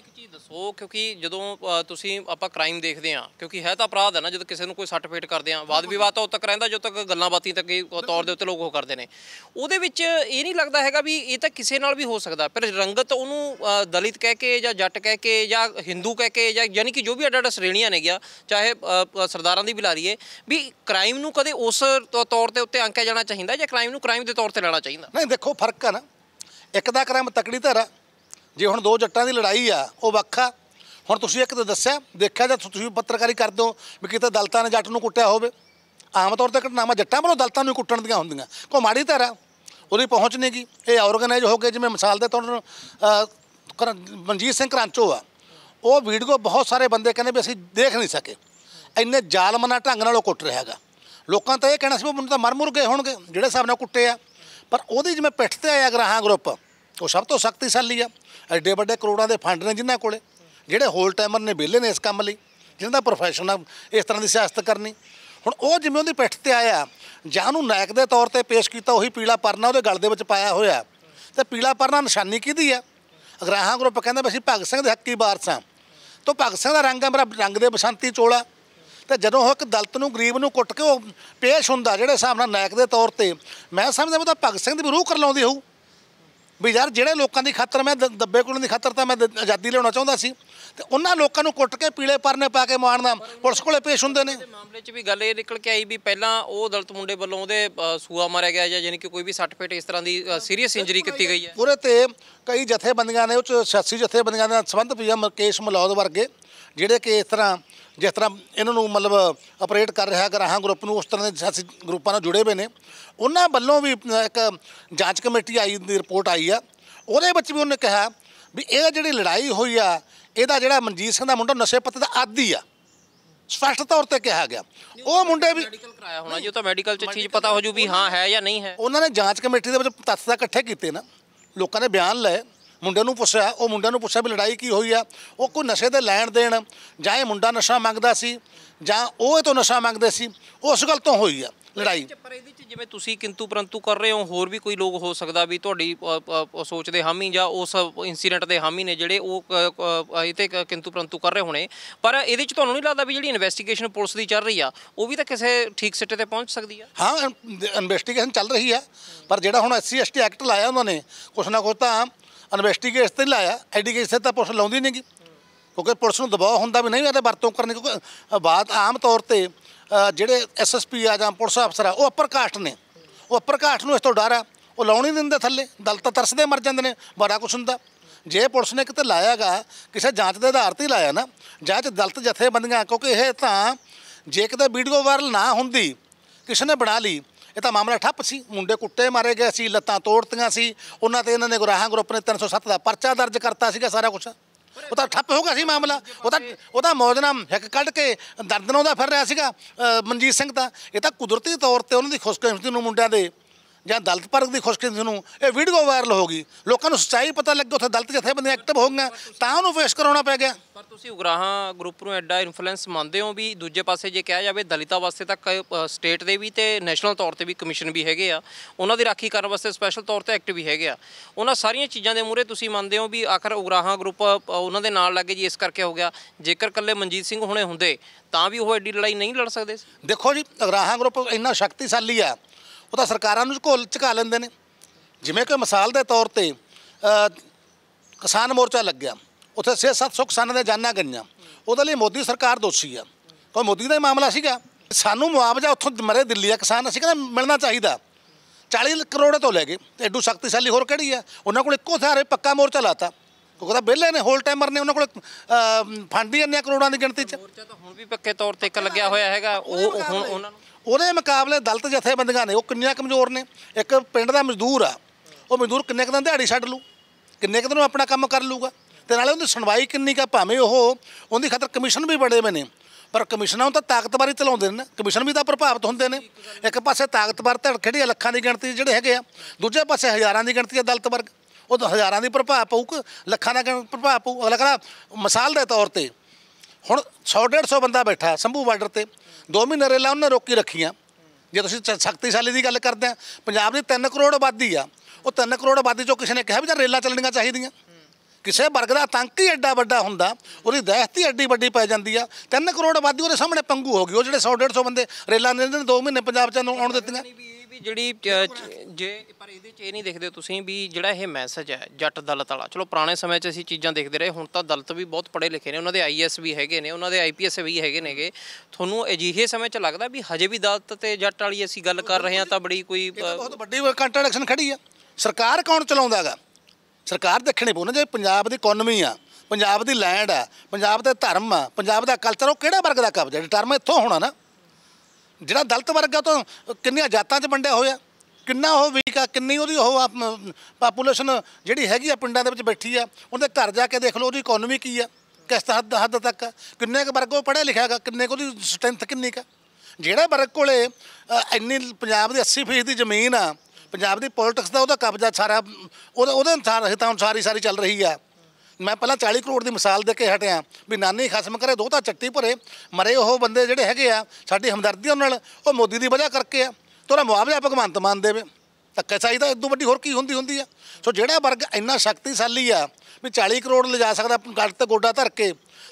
ਸੋ ਕਿਉਂਕਿ ਜਦੋਂ ਤੁਸੀਂ ਆਪਾਂ ਕ੍ਰਾਈਮ ਦੇਖਦੇ ਆ ਕਿਉਂਕਿ ਹੈ ਤਾਂ ਅਪਰਾਧ ਹੈ ਨਾ ਜਦੋਂ ਕਿਸੇ ਨੂੰ ਕੋਈ ਸੱਟ ਫੇਟ ਕਰਦੇ ਆ ਵਾਦ ਵਿਵਾਦ ਤਾਂ ਉਦ ਤੱਕ ਰਹਿੰਦਾ ਜਦ ਤੱਕ ਗੱਲਾਂ ਬਾਤਾਂ ਤੱਕ ਹੀ ਤੌਰ ਦੇ ਉੱਤੇ ਲੋਕ ਉਹ ਕਰਦੇ ਨੇ ਉਹਦੇ ਵਿੱਚ ਇਹ ਨਹੀਂ ਲੱਗਦਾ ਹੈਗਾ ਵੀ ਇਹ ਤਾਂ ਕਿਸੇ ਨਾਲ ਵੀ ਹੋ ਸਕਦਾ ਪਰ ਰੰਗਤ ਉਹਨੂੰ ਦਲਿਤ ਕਹਿ ਕੇ ਜਾਂ ਜੱਟ ਕਹਿ ਕੇ ਜਾਂ ਹਿੰਦੂ ਕਹਿ ਕੇ ਜਾਂ ਯਾਨੀ ਕਿ ਜੋ ਵੀ ਅਡਾ ਅੱਡ ਸ਼੍ਰੇਣੀਆਂ ਨੇ ਗਿਆ ਚਾਹੇ ਸਰਦਾਰਾਂ ਦੀ ਬਿਲਾਰੀ ਹੈ ਵੀ ਕ੍ਰਾਈਮ ਨੂੰ ਕਦੇ ਉਸ ਤੌਰ ਤੇ ਉੱਤੇ ਅੰਕਿਆ ਜਾਣਾ ਚਾਹੀਦਾ ਜਾਂ ਕ੍ਰਾਈਮ ਨੂੰ ਕ੍ਰਾਈਮ ਦੇ ਤੌਰ ਤੇ ਲੈਣਾ ਚਾਹੀਦਾ ਨਹੀਂ ਦੇਖੋ ਫਰਕ ਹੈ ਨਾ ਇੱਕ ਦਾ ਕ੍ਰਾਈਮ ਤਕੜੀ ਧਾਰਾ ਜੇ ਹੁਣ ਦੋ ਜੱਟਾਂ ਦੀ ਲੜਾਈ ਆ ਉਹ ਵੱਖਾ ਹੁਣ ਤੁਸੀਂ ਇੱਕ ਤਾਂ ਦੱਸਿਆ ਦੇਖਿਆ ਜਾਂ ਤੁਸੀਂ ਪੱਤਰਕਾਰੀ ਕਰਦੇ ਹੋ ਵੀ ਕਿਤੇ ਦਲਤਾਂ ਨੇ ਜੱਟ ਨੂੰ ਕੁੱਟਿਆ ਹੋਵੇ ਆਮ ਤੌਰ ਤੇ ਘਟਨਾਵਾਂ ਜੱਟਾਂ ਵੱਲੋਂ ਦਲਤਾਂ ਨੂੰ ਕੁੱਟਣ ਦੀਆਂ ਹੁੰਦੀਆਂ ਕੋ ਮਾੜੀ ਧਾਰਾ ਉਹਦੀ ਪਹੁੰਚ ਨਹੀਂ ਗਈ ਇਹ ਆਰਗੇਨਾਈਜ਼ ਹੋ ਕੇ ਜਿਵੇਂ ਮਿਸਾਲ ਦੇ ਤੌਰ ਤੇ ਮਨਜੀਤ ਸਿੰਘ ਕਰਾਂਚੋ ਆ ਉਹ ਵੀਡੀਓ ਬਹੁਤ ਸਾਰੇ ਬੰਦੇ ਕਹਿੰਦੇ ਵੀ ਅਸੀਂ ਦੇਖ ਨਹੀਂ ਸਕੇ ਇੰਨੇ ਜ਼ਾਲਮਾਨਾ ਢੰਗ ਨਾਲ ਉਹ ਕੁੱਟ ਰਿਹਾ ਹੈਗਾ ਲੋਕਾਂ ਤਾਂ ਇਹ ਕਹਿਣਾ ਸੀ ਉਹ ਮੈਨੂੰ ਤਾਂ ਮਰ ਮੁਰ ਗਏ ਹੋਣਗੇ ਜਿਹੜੇ ਹਿਸਾਬ ਨਾਲ ਕੁੱਟੇ ਆ ਪਰ ਉਹਦੀ ਜਿਵੇਂ ਪਿੱਠ ਤੇ ਆਇਆ ਗਰਾਹਾਂ ਗਰੁੱਪ ਉਹ ਸਭ ਤੋਂ ਸ਼ਕਤੀਸ਼ਾਲੀ ਆ ਐਡੇ ਵੱਡੇ ਕਰੋੜਾਂ ਦੇ ਫੰਡ ਨੇ ਜਿਨ੍ਹਾਂ ਕੋਲੇ ਜਿਹੜੇ ਹੋਲ ਟਾਈਮਰ ਨੇ ਵਿਹਲੇ ਨੇ ਇਸ ਕੰਮ ਲਈ ਜਿਹਨਾਂ ਦਾ ਪ੍ਰੋਫੈਸ਼ਨ ਆ ਇਸ ਤਰ੍ਹਾਂ ਦੀ ਸਿਆਸਤ ਕਰਨੀ ਹੁਣ ਉਹ ਜਿਵੇਂ ਉਹਦੀ ਪਿੱਠ ਤੇ ਆਇਆ ਜਾਂ ਉਹ ਨਾਇਕ ਦੇ ਤੌਰ ਤੇ ਪੇਸ਼ ਕੀਤਾ ਉਹੀ ਪੀਲਾ ਪਰਨਾ ਉਹਦੇ ਗਲ ਦੇ ਵਿੱਚ ਪਾਇਆ ਹੋਇਆ ਤੇ ਪੀਲਾ ਪਰਨਾ ਨਿਸ਼ਾਨੀ ਕਿਹਦੀ ਆ ਅਗਰਾਹਾਂ ਗਰੁੱਪ ਕਹਿੰਦਾ ਵੀ ਅਸੀਂ ਭਗਤ ਸਿੰਘ ਦੇ ਹੱਕੀ ਵਾਰਸਾਂ ਤੋਂ ਭਗਤ ਸਿੰਘ ਦਾ ਰੰਗ ਆ ਮੇਰਾ ਰੰਗ ਦੇ ਬਸੰਤੀ ਚੋਲਾ ਤੇ ਜਦੋਂ ਉਹ ਇੱਕ ਦਲਤ ਨੂੰ ਗਰੀਬ ਨੂੰ ਕੁੱਟ ਕੇ ਉਹ ਪੇਸ਼ ਹੁੰਦਾ ਜਿਹੜੇ ਹਿਸਾਬ ਨਾਲ ਨਾਇਕ ਦੇ ਤੌਰ ਤੇ ਮੈਂ ਸਮਝਦਾ ਉਹਦਾ ਭਗਤ ਸਿੰਘ ਦੀ ਰੂਹ ਕਰ ਲਾਉਂਦੀ ਹੋਊ ਵੀ ਯਾਰ ਜਿਹੜੇ ਲੋਕਾਂ ਦੀ ਖਾਤਰ ਮੈਂ ਦੱਬੇ ਕੋਲੋਂ ਦੀ ਖਾਤਰ ਤਾਂ ਮੈਂ ਆਜ਼ਾਦੀ ਲੈਣਾ ਚਾਹੁੰਦਾ ਸੀ ਤੇ ਉਹਨਾਂ ਲੋਕਾਂ ਨੂੰ ਕੁੱਟ ਕੇ ਪੀਲੇ ਪਰਨੇ ਪਾ ਕੇ ਮਾਰਨਾ ਪੁਲਿਸ ਕੋਲੇ ਪੇਸ਼ ਹੁੰਦੇ ਨੇ ਮਾਮਲੇ 'ਚ ਵੀ ਗੱਲ ਇਹ ਨਿਕਲ ਕੇ ਆਈ ਵੀ ਪਹਿਲਾਂ ਉਹ ਦਲਤ ਮੁੰਡੇ ਵੱਲੋਂ ਉਹਦੇ ਸੂਆ ਮਾਰਿਆ ਗਿਆ ਜਾਂ ਯਾਨੀ ਕਿ ਕੋਈ ਵੀ ਸੱਟ ਫੇਟ ਇਸ ਤਰ੍ਹਾਂ ਦੀ ਸੀਰੀਅਸ ਇੰਜਰੀ ਕੀਤੀ ਗਈ ਹੈ ਪੂਰੇ ਤੇ ਕਈ ਜਥੇਬੰਦੀਆਂ ਨੇ ਉਹ 86 ਜਥੇਬੰਦੀਆਂ ਦੇ ਸੰਬੰਧ ਪਈਆ ਮਰਕੇਸ਼ ਮਲੌਦ ਵਰਗੇ ਜਿਹੜੇ ਕਿ ਇਸ ਤਰ੍ਹਾਂ ਜਿਸ ਤਰ੍ਹਾਂ ਇਹਨਾਂ ਨੂੰ ਮਤਲਬ ਆਪਰੇਟ ਕਰ ਰਿਹਾ ਗਰਾਹਾਂ ਗਰੁੱਪ ਨੂੰ ਉਸ ਤਰ੍ਹਾਂ ਦੇ ਸਿਆਸੀ ਗਰੁੱਪਾਂ ਨਾਲ ਜੁੜੇ ਹੋਏ ਨੇ ਉਹਨਾਂ ਵੱਲੋਂ ਵੀ ਇੱਕ ਜਾਂਚ ਕਮੇਟੀ ਆਈ ਦੀ ਰਿਪੋਰਟ ਆਈ ਆ ਉਹਦੇ ਵਿੱਚ ਵੀ ਉਹਨੇ ਕਿਹਾ ਵੀ ਇਹ ਜਿਹੜੀ ਲੜਾਈ ਹੋਈ ਆ ਇਹਦਾ ਜਿਹੜਾ ਮਨਜੀਤ ਸਿੰਘ ਦਾ ਮੁੰਡਾ ਨਸ਼ੇ ਪੱਤੇ ਦਾ ਆਦੀ ਆ ਸਪਸ਼ਟ ਤੌਰ ਤੇ ਕਿਹਾ ਗਿਆ ਉਹ ਮੁੰਡੇ ਵੀ ਮੈਡੀਕਲ ਕਰਾਇਆ ਹੋਣਾ ਜੀ ਤਾਂ ਮੈਡੀਕਲ 'ਚ ਚੀਜ਼ ਪਤਾ ਹੋ ਜੂ ਵੀ ਹਾਂ ਹੈ ਜਾਂ ਨਹੀਂ ਹੈ ਉਹਨਾਂ ਨੇ ਜਾਂਚ ਕਮੇਟੀ ਦੇ ਵਿੱਚ ਤੱਥ ਦਾ ਇਕੱਠੇ ਕੀਤੇ ਨਾ ਲੋਕਾਂ ਨੇ ਬਿਆਨ ਲਏ ਮੁੰਡੇ ਨੂੰ ਪੁੱਛਿਆ ਉਹ ਮੁੰਡੇ ਨੂੰ ਪੁੱਛਿਆ ਵੀ ਲੜਾਈ ਕੀ ਹੋਈ ਆ ਉਹ ਕੋਈ ਨਸ਼ੇ ਦੇ ਲੈਣ ਦੇਣ ਜਾਂ ਇਹ ਮੁੰਡਾ ਨਸ਼ਾ ਮੰਗਦਾ ਸੀ ਜਾਂ ਉਹ ਇਹ ਤੋਂ ਨਸ਼ਾ ਮੰਗਦੇ ਸੀ ਉਸ ਗੱਲ ਤੋਂ ਹੋਈ ਆ ਲੜਾਈ ਪਰ ਇਹਦੇ ਵਿੱਚ ਜਿਵੇਂ ਤੁਸੀਂ ਕਿੰਤੂ ਪਰੰਤੂ ਕਰ ਰਹੇ ਹੋ ਹੋਰ ਵੀ ਕੋਈ ਲੋਕ ਹੋ ਸਕਦਾ ਵੀ ਤੁਹਾਡੀ ਸੋਚ ਦੇ ਹਾਮੀ ਜਾਂ ਉਸ ਇਨਸੀਡੈਂਟ ਦੇ ਹਾਮੀ ਨੇ ਜਿਹੜੇ ਉਹ ਇਤੇ ਕਿੰਤੂ ਪਰੰਤੂ ਕਰ ਰਹੇ ਹੋਣੇ ਪਰ ਇਹਦੇ ਵਿੱਚ ਤੁਹਾਨੂੰ ਨਹੀਂ ਲੱਗਦਾ ਵੀ ਜਿਹੜੀ ਇਨਵੈਸਟੀਗੇਸ਼ਨ ਪੁਲਿਸ ਦੀ ਚੱਲ ਰਹੀ ਆ ਉਹ ਵੀ ਤਾਂ ਕਿਸੇ ਠੀਕ ਸਿੱਟੇ ਤੇ ਪਹੁੰਚ ਸਕਦੀ ਆ ਹਾਂ ਇਨਵੈਸਟੀਗੇਸ਼ਨ ਚੱਲ ਰਹੀ ਆ ਪਰ ਜਿਹੜਾ ਹੁਣ ਐਸਸੀ ਐਸਟੀ ਐਕਟ ਲਾਇਆ ਉਹਨਾਂ ਨੇ ਕੁਛ ਨਾ ਕੁਛ ਤਾਂ ਇਨਵੈਸਟੀਗੇਸ਼ਨ ਤੇ ਲਾਇਆ ਤੇ ਤਾਂ ਪੁਲਿਸ ਲਾਉਂਦੀ ਨਹੀਂਗੀ ਕਿਉਂਕਿ ਪੁਲਿਸ ਨੂੰ ਦਬਾਅ ਹੁੰਦਾ ਵੀ ਨਹੀਂ ਇਹਦੇ ਵਰਤੋਂ ਕਰਨੀ ਕਿਉਂਕਿ ਬਾਤ ਆਮ ਤੌਰ ਤੇ ਜਿਹੜੇ ਐਸਐਸਪੀ ਆ ਜਾਂ ਪੁਲਿਸ ਅਫਸਰ ਆ ਉਹ ਅਪਰ ਕਾਸਟ ਨੇ ਉਹ ਅਪਰ ਕਾਸਟ ਨੂੰ ਇਸ ਤੋਂ ਡਰ ਆ ਉਹ ਲਾਉਣੀ ਦਿੰਦੇ ਥੱਲੇ ਦਲ ਤਾਂ ਤਰਸਦੇ ਮਰ ਜਾਂਦੇ ਨੇ ਬੜਾ ਕੁਛ ਹੁੰਦਾ ਜੇ ਪੁਲਿਸ ਨੇ ਕਿਤੇ ਲਾਇਆਗਾ ਕਿਸੇ ਜਾਂਚ ਦੇ ਆਧਾਰ ਤੇ ਲਾਇਆ ਨਾ ਜਾਂਚ ਦਲਤ ਜਥੇਬੰਦੀਆਂ ਕਿਉਂਕਿ ਇਹ ਤਾਂ ਜੇ ਕਿਤੇ ਵੀਡੀਓ ਵਾਇਰਲ ਨਾ ਹੁੰਦੀ ਕਿਸੇ ਨੇ ਬਣਾ ਲਈ ਇਹ ਤਾਂ ਮਾਮਲਾ ਠੱਪ ਸੀ ਮੁੰਡੇ ਕੁੱਟੇ ਮਾਰੇ ਗਏ ਸੀ ਲੱਤਾਂ ਤੋੜਤੀਆਂ ਸੀ ਉਹਨਾਂ ਤੇ ਇਹਨਾਂ ਨੇ ਗੁਰਾਹਾਂ ਗਰੁੱਪ ਨੇ 307 ਦਾ ਪਰਚਾ ਦਰਜ ਕਰਤਾ ਸੀਗਾ ਸਾਰਾ ਕੁਝ ਉਹ ਤਾਂ ਠੱਪ ਹੋ ਗਿਆ ਸੀ ਮਾਮਲਾ ਉਹ ਤਾਂ ਉਹਦਾ ਮੌਜਨਾਮ ਹਿੱਕ ਕੱਢ ਕੇ ਦਰਦਨੋਂ ਦਾ ਫਿਰ ਰਿਹਾ ਸੀਗਾ ਮਨਜੀਤ ਸਿੰਘ ਦਾ ਇਹ ਤਾਂ ਕੁਦਰਤੀ ਤੌਰ ਤੇ ਉਹਨਾਂ ਦੀ ਖੁਸ਼ਕਿਸਮਤੀ ਨੂੰ ਮੁੰਡਿਆਂ ਦੇ ਜਾਂ ਦਲਤ ਪਰਗ ਦੀ ਖੁਸ਼ਕਿਸਮਤ ਨੂੰ ਇਹ ਵੀਡੀਓ ਵਾਇਰਲ ਹੋ ਗਈ ਲੋਕਾਂ ਨੂੰ ਸੱਚਾਈ ਪਤਾ ਲੱਗ ਗਿਆ ਉੱਥੇ ਦਲਤ ਬੰਦੇ ਐਕਟਿਵ ਹੋ ਗਏ ਤਾਂ ਉਹਨੂੰ ਫੇਸ ਕਰਾਉਣਾ ਪੈ ਗਿਆ ਪਰ ਤੁਸੀਂ ਉਗਰਾਹਾਂ ਗਰੁੱਪ ਨੂੰ ਐਡਾ ਇਨਫਲੂਐਂਸ ਮੰਨਦੇ ਹੋ ਵੀ ਦੂਜੇ ਪਾਸੇ ਜੇ ਕਿਹਾ ਜਾਵੇ ਦਲਿਤਾਂ ਵਾਸਤੇ ਤਾਂ ਸਟੇਟ ਦੇ ਵੀ ਤੇ ਨੈਸ਼ਨਲ ਤੌਰ ਤੇ ਵੀ ਕਮਿਸ਼ਨ ਵੀ ਹੈਗੇ ਆ ਉਹਨਾਂ ਦੀ ਰਾਖੀ ਕਰਨ ਵਾਸਤੇ ਸਪੈਸ਼ਲ ਤੌਰ ਤੇ ਐਕਟਿਵ ਵੀ ਹੈਗੇ ਆ ਉਹਨਾਂ ਸਾਰੀਆਂ ਚੀਜ਼ਾਂ ਦੇ ਮੂਰੇ ਤੁਸੀਂ ਮੰਨਦੇ ਹੋ ਵੀ ਆਖਰ ਉਗਰਾਹਾਂ ਗਰੁੱਪ ਉਹਨਾਂ ਦੇ ਨਾਲ ਲੱਗੇ ਜੀ ਇਸ ਕਰਕੇ ਹੋ ਗਿਆ ਜੇਕਰ ਕੱਲੇ ਮਨਜੀਤ ਸਿੰਘ ਹੁਣੇ ਹੁੰਦੇ ਤਾਂ ਵੀ ਉਹ ਐਡੀ ਲੜਾਈ ਨਹੀਂ ਲੜ ਸਕਦੇ ਦੇਖੋ ਜੀ ਉਗਰਾਹਾਂ ਗਰੁੱਪ ਇੰਨਾ ਸ਼ਕਤੀਸ਼ਾਲੀ ਆ ਉਹ ਤਾਂ ਸਰਕਾਰਾਂ ਨੂੰ ਘੋਲ ਝਕਾ ਲੈਂਦੇ ਨੇ ਜਿਵੇਂ ਕਿ ਮਿਸਾਲ ਦੇ ਤੌਰ ਤੇ ਕਿਸਾਨ ਮੋਰਚਾ ਲੱਗਿਆ ਉੱਥੇ 6-700 ਕਿਸਾਨਾਂ ਦੇ ਜਾਨਾਂ ਗਈਆਂ ਉਹਦੇ ਲਈ ਮੋਦੀ ਸਰਕਾਰ ਦੋਸ਼ੀ ਆ ਕੋਈ ਮੋਦੀ ਦਾ ਹੀ ਮਾਮਲਾ ਸੀਗਾ ਸਾਨੂੰ ਮੁਆਵਜ਼ਾ ਉੱਥੋਂ ਮਰੇ ਦਿੱਲੀ ਆ ਕਿਸਾਨ ਅਸੀਂ ਕਹਿੰਦੇ ਮਿਲਣਾ ਚਾਹੀਦਾ 40 ਕਰੋੜ ਤੋਂ ਲੈ ਕੇ ਐਡੂ ਸ਼ਕਤੀਸ਼ਾਲੀ ਹੋਰ ਕਿਹੜੀ ਆ ਉਹਨਾਂ ਕੋਲ ਇੱਕੋ ਥਾਰੇ ਪੱਕਾ ਮੋਰਚਾ ਲਾਤਾ ਕੋਈ ਤਾਂ ਵਿਹਲੇ ਨੇ ਹੋਲ ਟਾਈਮਰ ਨੇ ਉਹਨਾਂ ਕੋਲ ਫੰਡ ਹੀ ਇੰਨੇ ਕਰੋੜਾਂ ਦੀ ਗਿਣਤੀ 'ਚ ਮੋਰਚਾ ਤਾਂ ਹੁਣ ਵੀ ਪੱਕੇ ਤੌਰ ਤੇ ਇੱਕ ਲੱਗਿਆ ਹੋਇਆ ਹੈਗਾ ਉਹ ਹੁਣ ਉਹਨਾਂ ਨੂੰ ਉਹਦੇ ਮੁਕਾਬਲੇ ਦਲਤ ਜਥੇਬੰਦੀਆਂ ਨੇ ਉਹ ਕਿੰਨੀਆਂ ਕਮਜ਼ੋਰ ਨੇ ਇੱਕ ਪਿੰਡ ਦਾ ਮਜ਼ਦੂਰ ਆ ਉਹ ਮਜ਼ਦੂਰ ਕਿੰਨੇ ਕੁ ਦਿਨ ਦਿਹਾੜੀ ਛੱਡ ਲੂ ਕਿੰਨੇ ਕੁ ਦਿਨ ਆਪਣਾ ਕੰਮ ਕਰ ਲੂਗਾ ਤੇ ਨਾਲੇ ਉਹਦੀ ਸੁਣਵਾਈ ਕਿੰਨੀ ਕਾ ਭਾਵੇਂ ਉਹ ਉਹਦੀ ਖਾਤਰ ਕਮਿਸ਼ਨ ਵੀ ਬੜੇ ਬਣੇ ਪਰ ਕਮਿਸ਼ਨਾਂ ਨੂੰ ਤਾਂ ਤਾਕਤਵਾਰੀ ਚਲਾਉਂਦੇ ਨੇ ਕਮਿਸ਼ਨ ਵੀ ਤਾਂ ਪ੍ਰਭਾਵਿਤ ਹੁੰਦੇ ਨੇ ਇੱਕ ਪਾਸੇ ਤਾਕਤਵਰ ਧੜ ਖੜੀ ਲੱਖਾਂ ਦੀ ਗਿਣਤੀ ਜਿਹੜੇ ਹੈਗੇ ਆ ਦੂਜੇ ਪਾਸੇ ਹਜ਼ਾਰਾਂ ਦੀ ਗਿਣਤੀ ਹੈ ਦਲਤ ਵਰਗ ਉਹ ਤਾਂ ਹਜ਼ਾਰਾਂ ਦੀ ਪ੍ਰਭਾਵ ਪਊ ਲੱਖਾਂ ਦਾ ਪ੍ਰਭਾਵ ਪਊ ਅਗਲਾ ਕਹਿੰਦਾ ਮਿਸਾਲ ਦੇ ਤੌਰ ਤੇ ਹੁਣ 100 150 ਬੰਦਾ ਬੈਠਾ ਸੰਭੂ ਬਾਰਡਰ ਤੇ 2 ਮਹੀਨੇ ਰੇਲਾ ਉਹਨਾਂ ਰੋਕੀ ਰੱਖੀਆਂ ਜੇ ਤੁਸੀਂ ਸ਼ਕਤੀਸ਼ਾਲੀ ਦੀ ਗੱਲ ਕਰਦੇ ਆ ਪੰਜਾਬ ਦੀ 3 ਕਰੋੜ ਆਬਾਦੀ ਆ ਉਹ 3 ਕਰੋੜ ਆਬਾਦੀ ਚੋਂ ਕਿਸੇ ਨੇ ਕਿਹਾ ਵੀ ਤਾਂ ਰੇਲਾ ਚੱਲਣੀਆਂ ਚਾਹੀਦੀਆਂ ਕਿਸੇ ਵਰਗ ਦਾ ਤੰਕ ਹੀ ਐਡਾ ਵੱਡਾ ਹੁੰਦਾ ਉਹਦੀ ਦਹਿਸ਼ਤੀ ਐਡੀ ਵੱਡੀ ਪੈ ਜਾਂਦੀ ਆ 3 ਕਰੋੜ ਆਬਾਦੀ ਉਹਦੇ ਸਾਹਮਣੇ ਪੰਗੂ ਹੋ ਗਈ ਉਹ ਜਿਹੜੇ 100 150 ਬੰਦੇ ਰੇਲਾਂ ਦੇ ਦਿਨ 2 ਮਹੀਨੇ ਪੰਜਾਬ ਚ ਆਉਣ ਦਿੱਤੀਆਂ ਜਿਹੜੀ ਜੇ ਪਰ ਇਹਦੇ ਚ ਇਹ ਨਹੀਂ ਦੇਖਦੇ ਤੁਸੀਂ ਵੀ ਜਿਹੜਾ ਇਹ ਮੈਸੇਜ ਹੈ ਜੱਟ ਦਲਤ ਵਾਲਾ ਚਲੋ ਪੁਰਾਣੇ ਸਮੇਂ 'ਚ ਅਸੀਂ ਚੀਜ਼ਾਂ ਦੇਖਦੇ ਰਹੇ ਹੁਣ ਤਾਂ ਦਲਤ ਵੀ ਬਹੁਤ ਪੜੇ ਲਿਖੇ ਨੇ ਉਹਨਾਂ ਦੇ ਆਈਐਸ ਵੀ ਹੈਗੇ ਨੇ ਉਹਨਾਂ ਦੇ ਆਈਪੀਐਸ ਵੀ ਹੈਗੇ ਨੇਗੇ ਤੁਹਾਨੂੰ ਅਜਿਹੇ ਸਮੇਂ 'ਚ ਲੱਗਦਾ ਵੀ ਹਜੇ ਵੀ ਦਲਤ ਤੇ ਜੱਟ ਵਾਲੀ ਅਸੀਂ ਗੱਲ ਕਰ ਰਹੇ ਹਾਂ ਤਾਂ ਬੜੀ ਕੋਈ ਬਹੁਤ ਵੱਡੀ ਕੰਟਰਡਿਕਸ਼ਨ ਖੜੀ ਆ ਸਰਕਾਰ ਕੌਣ ਚਲਾਉਂਦਾਗਾ ਸਰਕਾਰ ਦੇਖਣੇ ਪਉਣਾ ਜੇ ਪੰਜਾਬ ਦੀ ਇਕਨੋਮੀ ਆ ਪੰਜਾਬ ਦੀ ਲੈਂਡ ਆ ਪੰਜਾਬ ਦਾ ਧਰਮ ਆ ਪੰਜਾਬ ਦਾ ਕਲਚਰ ਉਹ ਕਿਹੜਾ ਵਰਗ ਦਾ ਕਬਜ਼ਾ ਡਿਟਰਮ ਇੱਥੋਂ ਹੋਣਾ ਨਾ ਜਿਹੜਾ ਦਲਤ ਵਰਗ ਆ ਤੋਂ ਕਿੰਨੀਆਂ ਜਾਤਾਂ 'ਚ ਵੰਡਿਆ ਹੋਇਆ ਕਿੰਨਾ ਉਹ ਵੀਕ ਆ ਕਿੰਨੀ ਉਹਦੀ ਉਹ ਪਾਪੂਲੇਸ਼ਨ ਜਿਹੜੀ ਹੈਗੀ ਆ ਪਿੰਡਾਂ ਦੇ ਵਿੱਚ ਬੈਠੀ ਆ ਉਹਦੇ ਘਰ ਜਾ ਕੇ ਦੇਖ ਲਓ ਉਹਦੀ ਇਕਨੋਮੀ ਕੀ ਆ ਕਿਸ ਹੱਦ ਹੱਦ ਤੱਕ ਕਿੰਨੇ ਕੁ ਵਰਗ ਉਹ ਪੜਿਆ ਲਿਖਿਆ ਹੈਗਾ ਕਿੰਨੇ ਕੁ ਉਹਦੀ ਸਟਰੈਂਥ ਕਿੰਨੀ ਕਾ ਜਿਹੜਾ ਵਰਗ ਕੋਲੇ ਇੰਨੀ ਪੰਜਾਬ ਦੇ 80% ਦੀ ਜ਼ਮੀਨ ਆ ਪੰਜਾਬ ਦੀ ਪੋਲਿਟਿਕਸ ਦਾ ਉਹਦਾ ਕਬਜ਼ਾ ਸਾਰਾ ਉਹਦਾ ਉਹਦੇ ਅਨਸਾਰ ਹਿਤਾ ਅਨਸਾਰ ਹੀ ਸਾਰੀ ਚੱਲ ਰਹੀ ਆ ਮੈਂ ਪਹਿਲਾਂ 40 ਕਰੋੜ ਦੀ ਮਿਸਾਲ ਦੇ ਕੇ ਹਟਿਆ ਵੀ ਨਾਨੀ ਖਸਮ ਕਰੇ ਦੋ ਤਾਂ ਚੱਟੀ ਭਰੇ ਮਰੇ ਉਹ ਬੰਦੇ ਜਿਹੜੇ ਹੈਗੇ ਆ ਸਾਡੀ ਹਮਦਰਦੀ ਉਹਨਾਂ ਨਾਲ ਉਹ ਮੋਦੀ ਦੀ ਵਜ੍ਹਾ ਕਰਕੇ ਆ ਤੋਰਾ ਮੁਆਵਜ਼ਾ ਭਗਵੰਤ ਮਾਨ ਦੇਵੇ ਧੱਕੇ ਸਾਈ ਤਾਂ ਇਦੋਂ ਵੱਡੀ ਹੋਰ ਕੀ ਹੁੰਦੀ ਹੁੰਦੀ ਆ ਸੋ ਜਿਹੜਾ ਵਰਗ ਇੰਨਾ ਸ਼ਕਤੀਸ਼ਾਲੀ ਆ ਵੀ 40 ਕਰੋੜ ਲਿਜਾ ਸਕਦਾ ਗੱਟ ਤੇ ਗੋਡਾ ਧਰ ਕੇ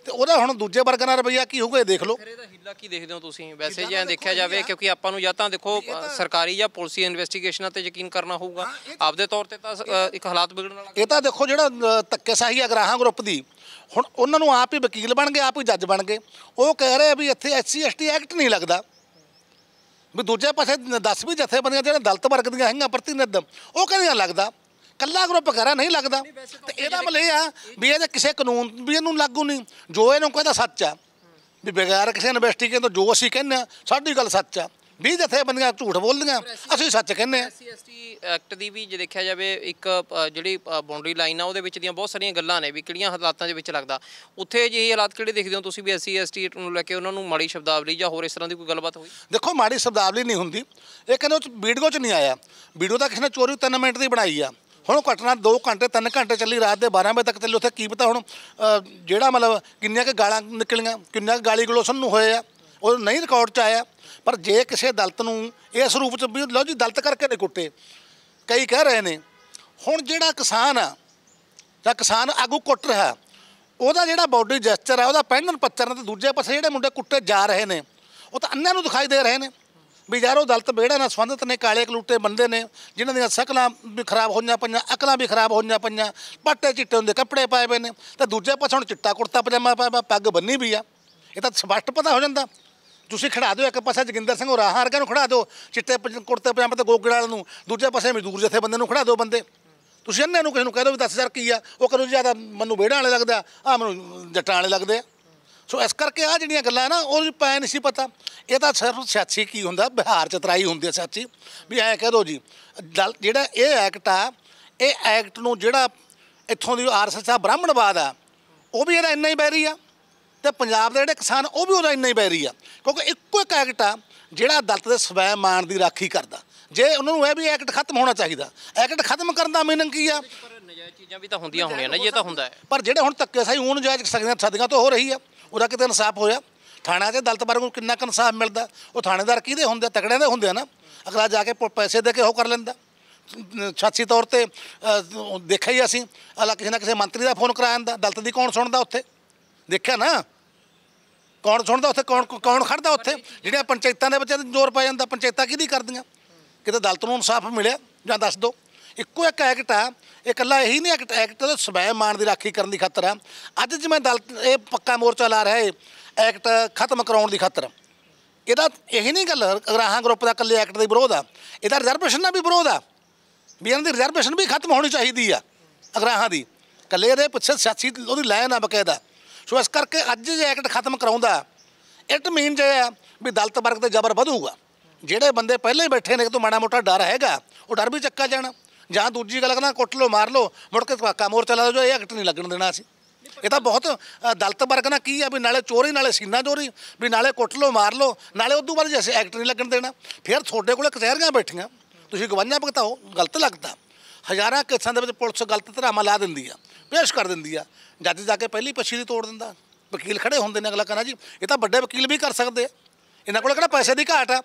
ਤੇ ਉਹਦਾ ਹੁਣ ਦੂਜੇ ਵਰਗ ਨਾਲ ਰਵਈਆ ਕੀ ਹੋਊਗਾ ਇਹ ਦੇਖ ਲਓ ਫਿਰ ਇਹਦਾ ਹਿੱਲਾ ਕੀ ਦੇਖਦੇ ਹੋ ਤੁਸੀਂ ਵੈਸੇ ਜੇ ਦੇਖਿਆ ਜਾਵੇ ਕਿਉਂਕਿ ਆਪਾਂ ਨੂੰ ਜਾਂ ਤਾਂ ਦੇਖੋ ਸਰਕਾਰੀ ਜਾਂ ਪੁਲਿਸ ਇਨਵੈਸਟੀਗੇਸ਼ਨਾਂ ਤੇ ਯਕੀਨ ਕਰਨਾ ਹੋਊਗਾ ਆਪਦੇ ਤੌਰ ਤੇ ਤਾਂ ਇੱਕ ਹਾਲਾਤ ਵਿਗੜਨ ਵਾਲਾ ਇਹ ਤਾਂ ਦੇਖੋ ਜਿਹੜਾ ਧੱਕੇਸ਼ਾਹੀ ਅਗਰਾਹਾਂ ਗਰੁੱਪ ਦੀ ਹੁਣ ਉਹਨਾਂ ਨੂੰ ਆਪ ਹੀ ਵਕੀਲ ਬਣ ਗਏ ਆਪ ਹੀ ਜੱਜ ਬਣ ਗਏ ਉਹ ਕਹਿ ਰਹੇ ਵੀ ਇੱਥੇ ਐਸਸੀ ਐਸਟੀ ਐਕਟ ਨਹੀਂ ਲੱਗਦਾ ਵੀ ਦੂਜੇ ਪਾਸੇ 10 ਵੀ ਜਥੇਬੰਦੀਆਂ ਜਿਹੜੇ ਦਲਤ ਵਰਗ ਦੀਆਂ ਹੈਗੀਆਂ ਪ੍ਰਤੀਨਿਧ ਉਹ ਕਹਿੰਦੇ ਆ ਲੱਗਦਾ ਕੱਲਾ ਗਰੁੱਪ ਘਰਾ ਨਹੀਂ ਲੱਗਦਾ ਤੇ ਇਹਦਾ ਮਤਲਬ ਇਹ ਆ ਵੀ ਇਹਦੇ ਕਿਸੇ ਕਾਨੂੰਨ ਵੀ ਇਹਨੂੰ ਲਾਗੂ ਨਹੀਂ ਜੋ ਇਹਨੂੰ ਕਹਿੰਦਾ ਸੱਚ ਆ ਵੀ ਬਿਗਾਰ ਕਿਸੇ ਇਨਵੈਸਟੀਗੇਸ਼ਨ ਤੋਂ ਜੋ ਅਸੀਂ ਕਹਿੰਨੇ ਆ ਸਾਡੀ ਗੱਲ ਸੱਚ ਆ ਵੀ ਬੰਦੀਆਂ ਝੂਠ ਬੋਲਦੀਆਂ ਅਸੀਂ ਸੱਚ ਕਹਿੰਨੇ ਆ ਐਸਟੀ ਐਕਟ ਦੀ ਵੀ ਜੇ ਦੇਖਿਆ ਜਾਵੇ ਇੱਕ ਜਿਹੜੀ ਬਾਉਂਡਰੀ ਲਾਈਨ ਆ ਉਹਦੇ ਵਿੱਚ ਦੀਆਂ ਬਹੁਤ ਸਾਰੀਆਂ ਗੱਲਾਂ ਨੇ ਵੀ ਕਿਹੜੀਆਂ ਹਾਲਾਤਾਂ ਦੇ ਵਿੱਚ ਲੱਗਦਾ ਉੱਥੇ ਜਿਹੀ ਹਾਲਾਤ ਕਿਹੜੇ ਦੇਖਦੇ ਹੋ ਤੁਸੀਂ ਵੀ ਐਸਸੀ ਐਸਟੀ ਨੂੰ ਲੈ ਕੇ ਉਹਨਾਂ ਨੂੰ ਮਾੜੀ ਸ਼ਬਦਾਵਲੀ ਜਾਂ ਹੋਰ ਇਸ ਤਰ੍ਹਾਂ ਦੀ ਕੋਈ ਗੱਲਬਾਤ ਹੋਈ ਦੇਖੋ ਮਾੜੀ ਸ਼ਬਦਾਵਲੀ ਨਹੀਂ ਹੁੰਦੀ ਇਹ ਕਹਿੰਦੇ ਉਹ ਵੀਡੀਓ 'ਚ ਨਹੀਂ ਆਇਆ ਵੀਡੀਓ ਤਾਂ ਕਿਸੇ ਨੇ ਚੋਰੀ 3 ਮਿੰਟ ਦੀ ਬਣਾਈ ਆ ਹੁਣ ਘਟਨਾ 2 ਘੰਟੇ 3 ਘੰਟੇ ਚੱਲੀ ਰਾਤ ਦੇ 12 ਵਜੇ ਤੱਕ ਚੱਲੀ ਉੱਥੇ ਕੀ ਪਤਾ ਹੁਣ ਜਿਹੜਾ ਮਤਲਬ ਕਿੰਨੀਆਂ ਕਿ ਗਾਲਾਂ ਨਿਕਲੀਆਂ ਕਿੰਨਾ ਗਾਲੀ ਗਲੋਸਨ ਨੂੰ ਹੋਏ ਆ ਉਹ ਨਹੀਂ ਰਿਕਾਰਡ 'ਚ ਆਇਆ ਪਰ ਜੇ ਕਿਸੇ ਦਲਤ ਨੂੰ ਇਸ ਰੂਪ 'ਚ ਵੀ ਲਓ ਜੀ ਦਲਤ ਕਰਕੇ ਨੇ ਕੁੱਟੇ ਕਈ ਕਹਿ ਰਹੇ ਨੇ ਹੁਣ ਜਿਹੜਾ ਕਿਸਾਨ ਆ ਜਾਂ ਕਿਸਾਨ ਆਗੂ ਕੁੱਟ ਰਿਹਾ ਉਹਦਾ ਜਿਹੜਾ ਬਾਡੀ ਜੈਸਚਰ ਆ ਉਹਦਾ ਪੈਨਨ ਪੱਤਰ ਨਾਲ ਤੇ ਦੂਜੇ ਪਾਸੇ ਜਿਹੜੇ ਮੁੰਡੇ ਕੁੱਟੇ ਜਾ ਰਹੇ ਨੇ ਉਹ ਤਾਂ ਅੰਨਿਆਂ ਨੂੰ ਦਿਖਾਈ ਦੇ ਰਹੇ ਨੇ ਵੀ ਯਾਰ ਉਹ ਦਲਤ ਬੇੜਾ ਨਾਲ ਸੰਬੰਧਤ ਨੇ ਕਾਲੇ ਕਲੂਟੇ ਬੰਦੇ ਨੇ ਜਿਨ੍ਹਾਂ ਦੀਆਂ ਸ਼ਕਲਾਂ ਵੀ ਖਰਾਬ ਹੋਈਆਂ ਪਈਆਂ ਅਕਲਾਂ ਵੀ ਖਰਾਬ ਹੋਈਆਂ ਪਈਆਂ ਪੱਟੇ ਚਿੱਟੇ ਹੁੰਦੇ ਕੱਪੜੇ ਪਾਏ ਪਏ ਨੇ ਤੇ ਦੂਜੇ ਪਾਸੇ ਹੁਣ ਚਿੱਟਾ ਕੁੜਤਾ ਪਜਾਮਾ ਪਾਇਆ ਪੱਗ ਬੰਨੀ ਵੀ ਆ ਇਹ ਤਾਂ ਸਪਸ਼ਟ ਪਤਾ ਹੋ ਜਾਂਦਾ ਤੁਸੀਂ ਖੜਾ ਦਿਓ ਇੱਕ ਪਾਸੇ ਜਗਿੰਦਰ ਸਿੰਘ ਰਾਹਾਂ ਵਰਗਾ ਨੂੰ ਖੜਾ ਦਿਓ ਚਿੱਟੇ ਕੁੜਤੇ ਪਜਾਮੇ ਤੇ ਗੋਗੜਾਲ ਨੂੰ ਦੂਜੇ ਪਾਸੇ ਮਜ਼ਦੂਰ ਜਥੇ ਬੰਦੇ ਨੂੰ ਖੜਾ ਦਿਓ ਬੰਦੇ ਤੁਸੀਂ ਇਹਨਾਂ ਨੂੰ ਕਿਸੇ ਨੂੰ ਕਹਿ ਦਿਓ ਵੀ 10000 ਕੀ ਆ ਉਹ ਕਰੋ ਜਿਆਦਾ ਮੈਨੂੰ ਵੇੜਾਂ ਵਾਲੇ ਲੱਗਦਾ ਆ ਮੈਨੂੰ ਜੱਟਾਂ ਵਾਲੇ ਲੱਗਦੇ ਆ ਸੋ ਇਸ ਕਰਕੇ ਆ ਜਿਹੜੀਆਂ ਗੱਲਾਂ ਨਾ ਉਹ ਪੈ ਨਹੀਂ ਸੀ ਪਤਾ ਇਹ ਤਾਂ ਸਿਰਫ ਸਿਆਸੀ ਕੀ ਹੁੰਦਾ ਬਿਹਾਰ ਚ ਤਰਾਈ ਹੁੰਦੀ ਹੈ ਸਿਆਸੀ ਵੀ ਐ ਕਹਿ ਦੋ ਜੀ ਜਿਹੜਾ ਇਹ ਐਕਟ ਆ ਇਹ ਐਕਟ ਨੂੰ ਜਿਹੜਾ ਇੱਥੋਂ ਦੀ ਆਰਐਸਐਸ ਆ ਬ੍ਰਾਹਮਣਵਾਦ ਆ ਉਹ ਵੀ ਇਹਦਾ ਇੰਨਾ ਹੀ ਬੈਰੀ ਆ ਤੇ ਪੰਜਾਬ ਦੇ ਜਿਹੜੇ ਕਿਸਾਨ ਉਹ ਵੀ ਉਹਦਾ ਇੰਨਾ ਹੀ ਬੈਰੀ ਆ ਕਿਉਂਕਿ ਇੱਕੋ ਇੱਕ ਐਕਟ ਆ ਜਿਹੜਾ ਦਲਤ ਦੇ ਸਵੈ ਮਾਨ ਦੀ ਰਾਖੀ ਕਰਦਾ ਜੇ ਉਹਨਾਂ ਨੂੰ ਇਹ ਵੀ ਐਕਟ ਖਤਮ ਹੋਣਾ ਚਾਹੀਦਾ ਐਕਟ ਖਤਮ ਕਰਨ ਦਾ ਮੀਨਿੰਗ ਕੀ ਆ ਪਰ ਨਜਾਇਜ਼ ਚੀਜ਼ਾਂ ਵੀ ਤਾਂ ਹੁੰਦੀਆਂ ਹੋਣੀਆਂ ਨਾ ਇਹ ਤਾਂ ਹੁੰਦਾ ਹੈ ਪਰ ਜਿਹੜੇ ਹੁਣ ਤੱਕ ਸਾਈ ਹੁਣ ਜਾਇਜ਼ ਸਕਦੇ ਸਦੀਆਂ ਤੋਂ ਹੋ ਰਹੀ ਆ ਉਹਦਾ ਕਿਤੇ ਇਨਸਾਫ ਹੋਇਆ ਥਾਣਾ ਦੇ ਦਲਤ ਵਰਗ ਨੂੰ ਕਿੰਨਾ ਕੁ ਇਨਸਾਫ ਮਿਲਦਾ ਉਹ ਥਾਣੇਦਾਰ ਕਿਹਦੇ ਹੁੰਦੇ ਤਕੜਿਆਂ ਦੇ ਹੁੰਦੇ ਆ ਨਾ ਅਗਲਾ ਜਾ ਕੇ ਪੈਸੇ ਦੇ ਕੇ ਉਹ ਕਰ ਲੈਂਦਾ ਛਾਤੀ ਤੌਰ ਤੇ ਦੇਖਿਆ ਹੀ ਅਸੀਂ ਅਲਾ ਕਿਸੇ ਨਾ ਕਿਸੇ ਮੰਤਰੀ ਦਾ ਫੋਨ ਕਰਾ ਜਾਂਦਾ ਦਲਤ ਦੀ ਕੌਣ ਸੁਣਦਾ ਉੱਥੇ ਦੇਖਿਆ ਨਾ ਕੌਣ ਸੁਣਦਾ ਉੱਥੇ ਕੌਣ ਕੌਣ ਖੜਦਾ ਉੱਥੇ ਜਿਹੜੇ ਪੰਚਾਇਤਾਂ ਦੇ ਵਿੱਚ ਜ਼ੋਰ ਪਾ ਜਾਂਦਾ ਪੰਚਾਇਤਾਂ ਕਿਹਦੀ ਕਰਦੀਆਂ ਕਿਤੇ ਦਲਤ ਨੂੰ ਇਨਸਾਫ ਮਿਲਿਆ ਜਾਂ ਦੱਸ ਦਿਓ ਇੱਕੋ ਇੱਕ ਐਕਟ ਆ ਇਹ ਇਕੱਲਾ ਇਹੀ ਨਹੀਂ ਐਕਟ ਐਕਟ ਦਾ ਸਵੈ ਮਾਨ ਦੀ ਰਾਖੀ ਕਰਨ ਦੀ ਖਾਤਰ ਆ ਅੱਜ ਜਿਵੇਂ ਦਲ ਇਹ ਪੱਕਾ ਮੋਰਚਾ ਲਾ ਰਿਹਾ ਹੈ ਐਕਟ ਖਤਮ ਕਰਾਉਣ ਦੀ ਖਾਤਰ ਇਹਦਾ ਇਹ ਨਹੀਂ ਗੱਲ ਅਗਰਾਹਾਂ ਗਰੁੱਪ ਦਾ ਇਕੱਲੇ ਐਕਟ ਦੇ ਵਿਰੋਧ ਆ ਇਹਦਾ ਰਿਜ਼ਰਵੇਸ਼ਨ ਦਾ ਵੀ ਵਿਰੋਧ ਆ ਵੀ ਇਹਨਾਂ ਦੀ ਰਿਜ਼ਰਵੇਸ਼ਨ ਵੀ ਖਤਮ ਹੋਣੀ ਚਾਹੀਦੀ ਆ ਅਗਰਾਹਾਂ ਦੀ ਇਕੱਲੇ ਦੇ ਪਿੱਛੇ ਸਿਆਸੀ ਉਹਦੀ ਲਾਈਨ ਆ ਬਕਾਇਦਾ ਸੋ ਇਸ ਕਰਕੇ ਅੱਜ ਜੇ ਐਕਟ ਖਤਮ ਕਰਾਉਂਦਾ ਇਟ ਮੀਨ ਜੇ ਆ ਵੀ ਦਲਤ ਵਰਗ ਤੇ ਜ਼ਬਰ ਵਧੂਗਾ ਜਿਹੜੇ ਬੰਦੇ ਪਹਿਲੇ ਬੈਠੇ ਨੇ ਕਿ ਤੋਂ ਮਾੜਾ ਮੋਟਾ ਡਰ ਹੈਗਾ ਉਹ ਡਰ ਵੀ ਚੱਕਾ ਜਾਣਾ ਜਾਂ ਦੂਜੀ ਗੱਲ ਕਹਿੰਦਾ ਕੁੱਟ ਲੋ ਮਾਰ ਲੋ ਮੁੜ ਕੇ ਕਵਾਕਾ ਮੋਰਚਾ ਲਾ ਦੋ ਇਹ ਐਕਟ ਨਹੀਂ ਲੱਗਣ ਦੇਣਾ ਸੀ ਇਹ ਤਾਂ ਬਹੁਤ ਦਲਤ ਵਰਗ ਨਾਲ ਕੀ ਆ ਵੀ ਨਾਲੇ ਚੋਰੀ ਨਾਲੇ ਸੀਨਾ ਚੋਰੀ ਵੀ ਨਾਲੇ ਕੁੱਟ ਲੋ ਮਾਰ ਲੋ ਨਾਲੇ ਉਦੋਂ ਬਾਅਦ ਜੈਸੇ ਐਕਟ ਨਹੀਂ ਲੱਗਣ ਦੇਣਾ ਫਿਰ ਤੁਹਾਡੇ ਕੋਲ ਕਚਹਿਰੀਆਂ ਬੈਠੀਆਂ ਤੁਸੀਂ ਗਵਾਹਾਂ ਭਗਤਾਓ ਗਲਤ ਲੱਗਦਾ ਹਜ਼ਾਰਾਂ ਕੇਸਾਂ ਦੇ ਵਿੱਚ ਪੁਲਿਸ ਗਲਤ ਧਰਾਮਾ ਲਾ ਦਿੰਦੀ ਆ ਪੇਸ਼ ਕਰ ਦਿੰਦੀ ਆ ਜੱਜ ਜਾ ਕੇ ਪਹਿਲੀ ਪੱਛੀ ਦੀ ਤੋੜ ਦਿੰਦਾ ਵਕੀਲ ਖੜੇ ਹੁੰਦੇ ਨੇ ਅਗਲਾ ਕਹਿੰਦਾ ਜੀ ਇਹ ਤਾਂ ਵੱਡੇ ਵਕੀਲ ਵੀ ਕਰ ਸਕਦੇ ਆ ਇਹਨਾਂ ਕੋਲ ਕਿਹੜਾ ਪੈਸੇ ਦੀ ਘਾਟ ਆ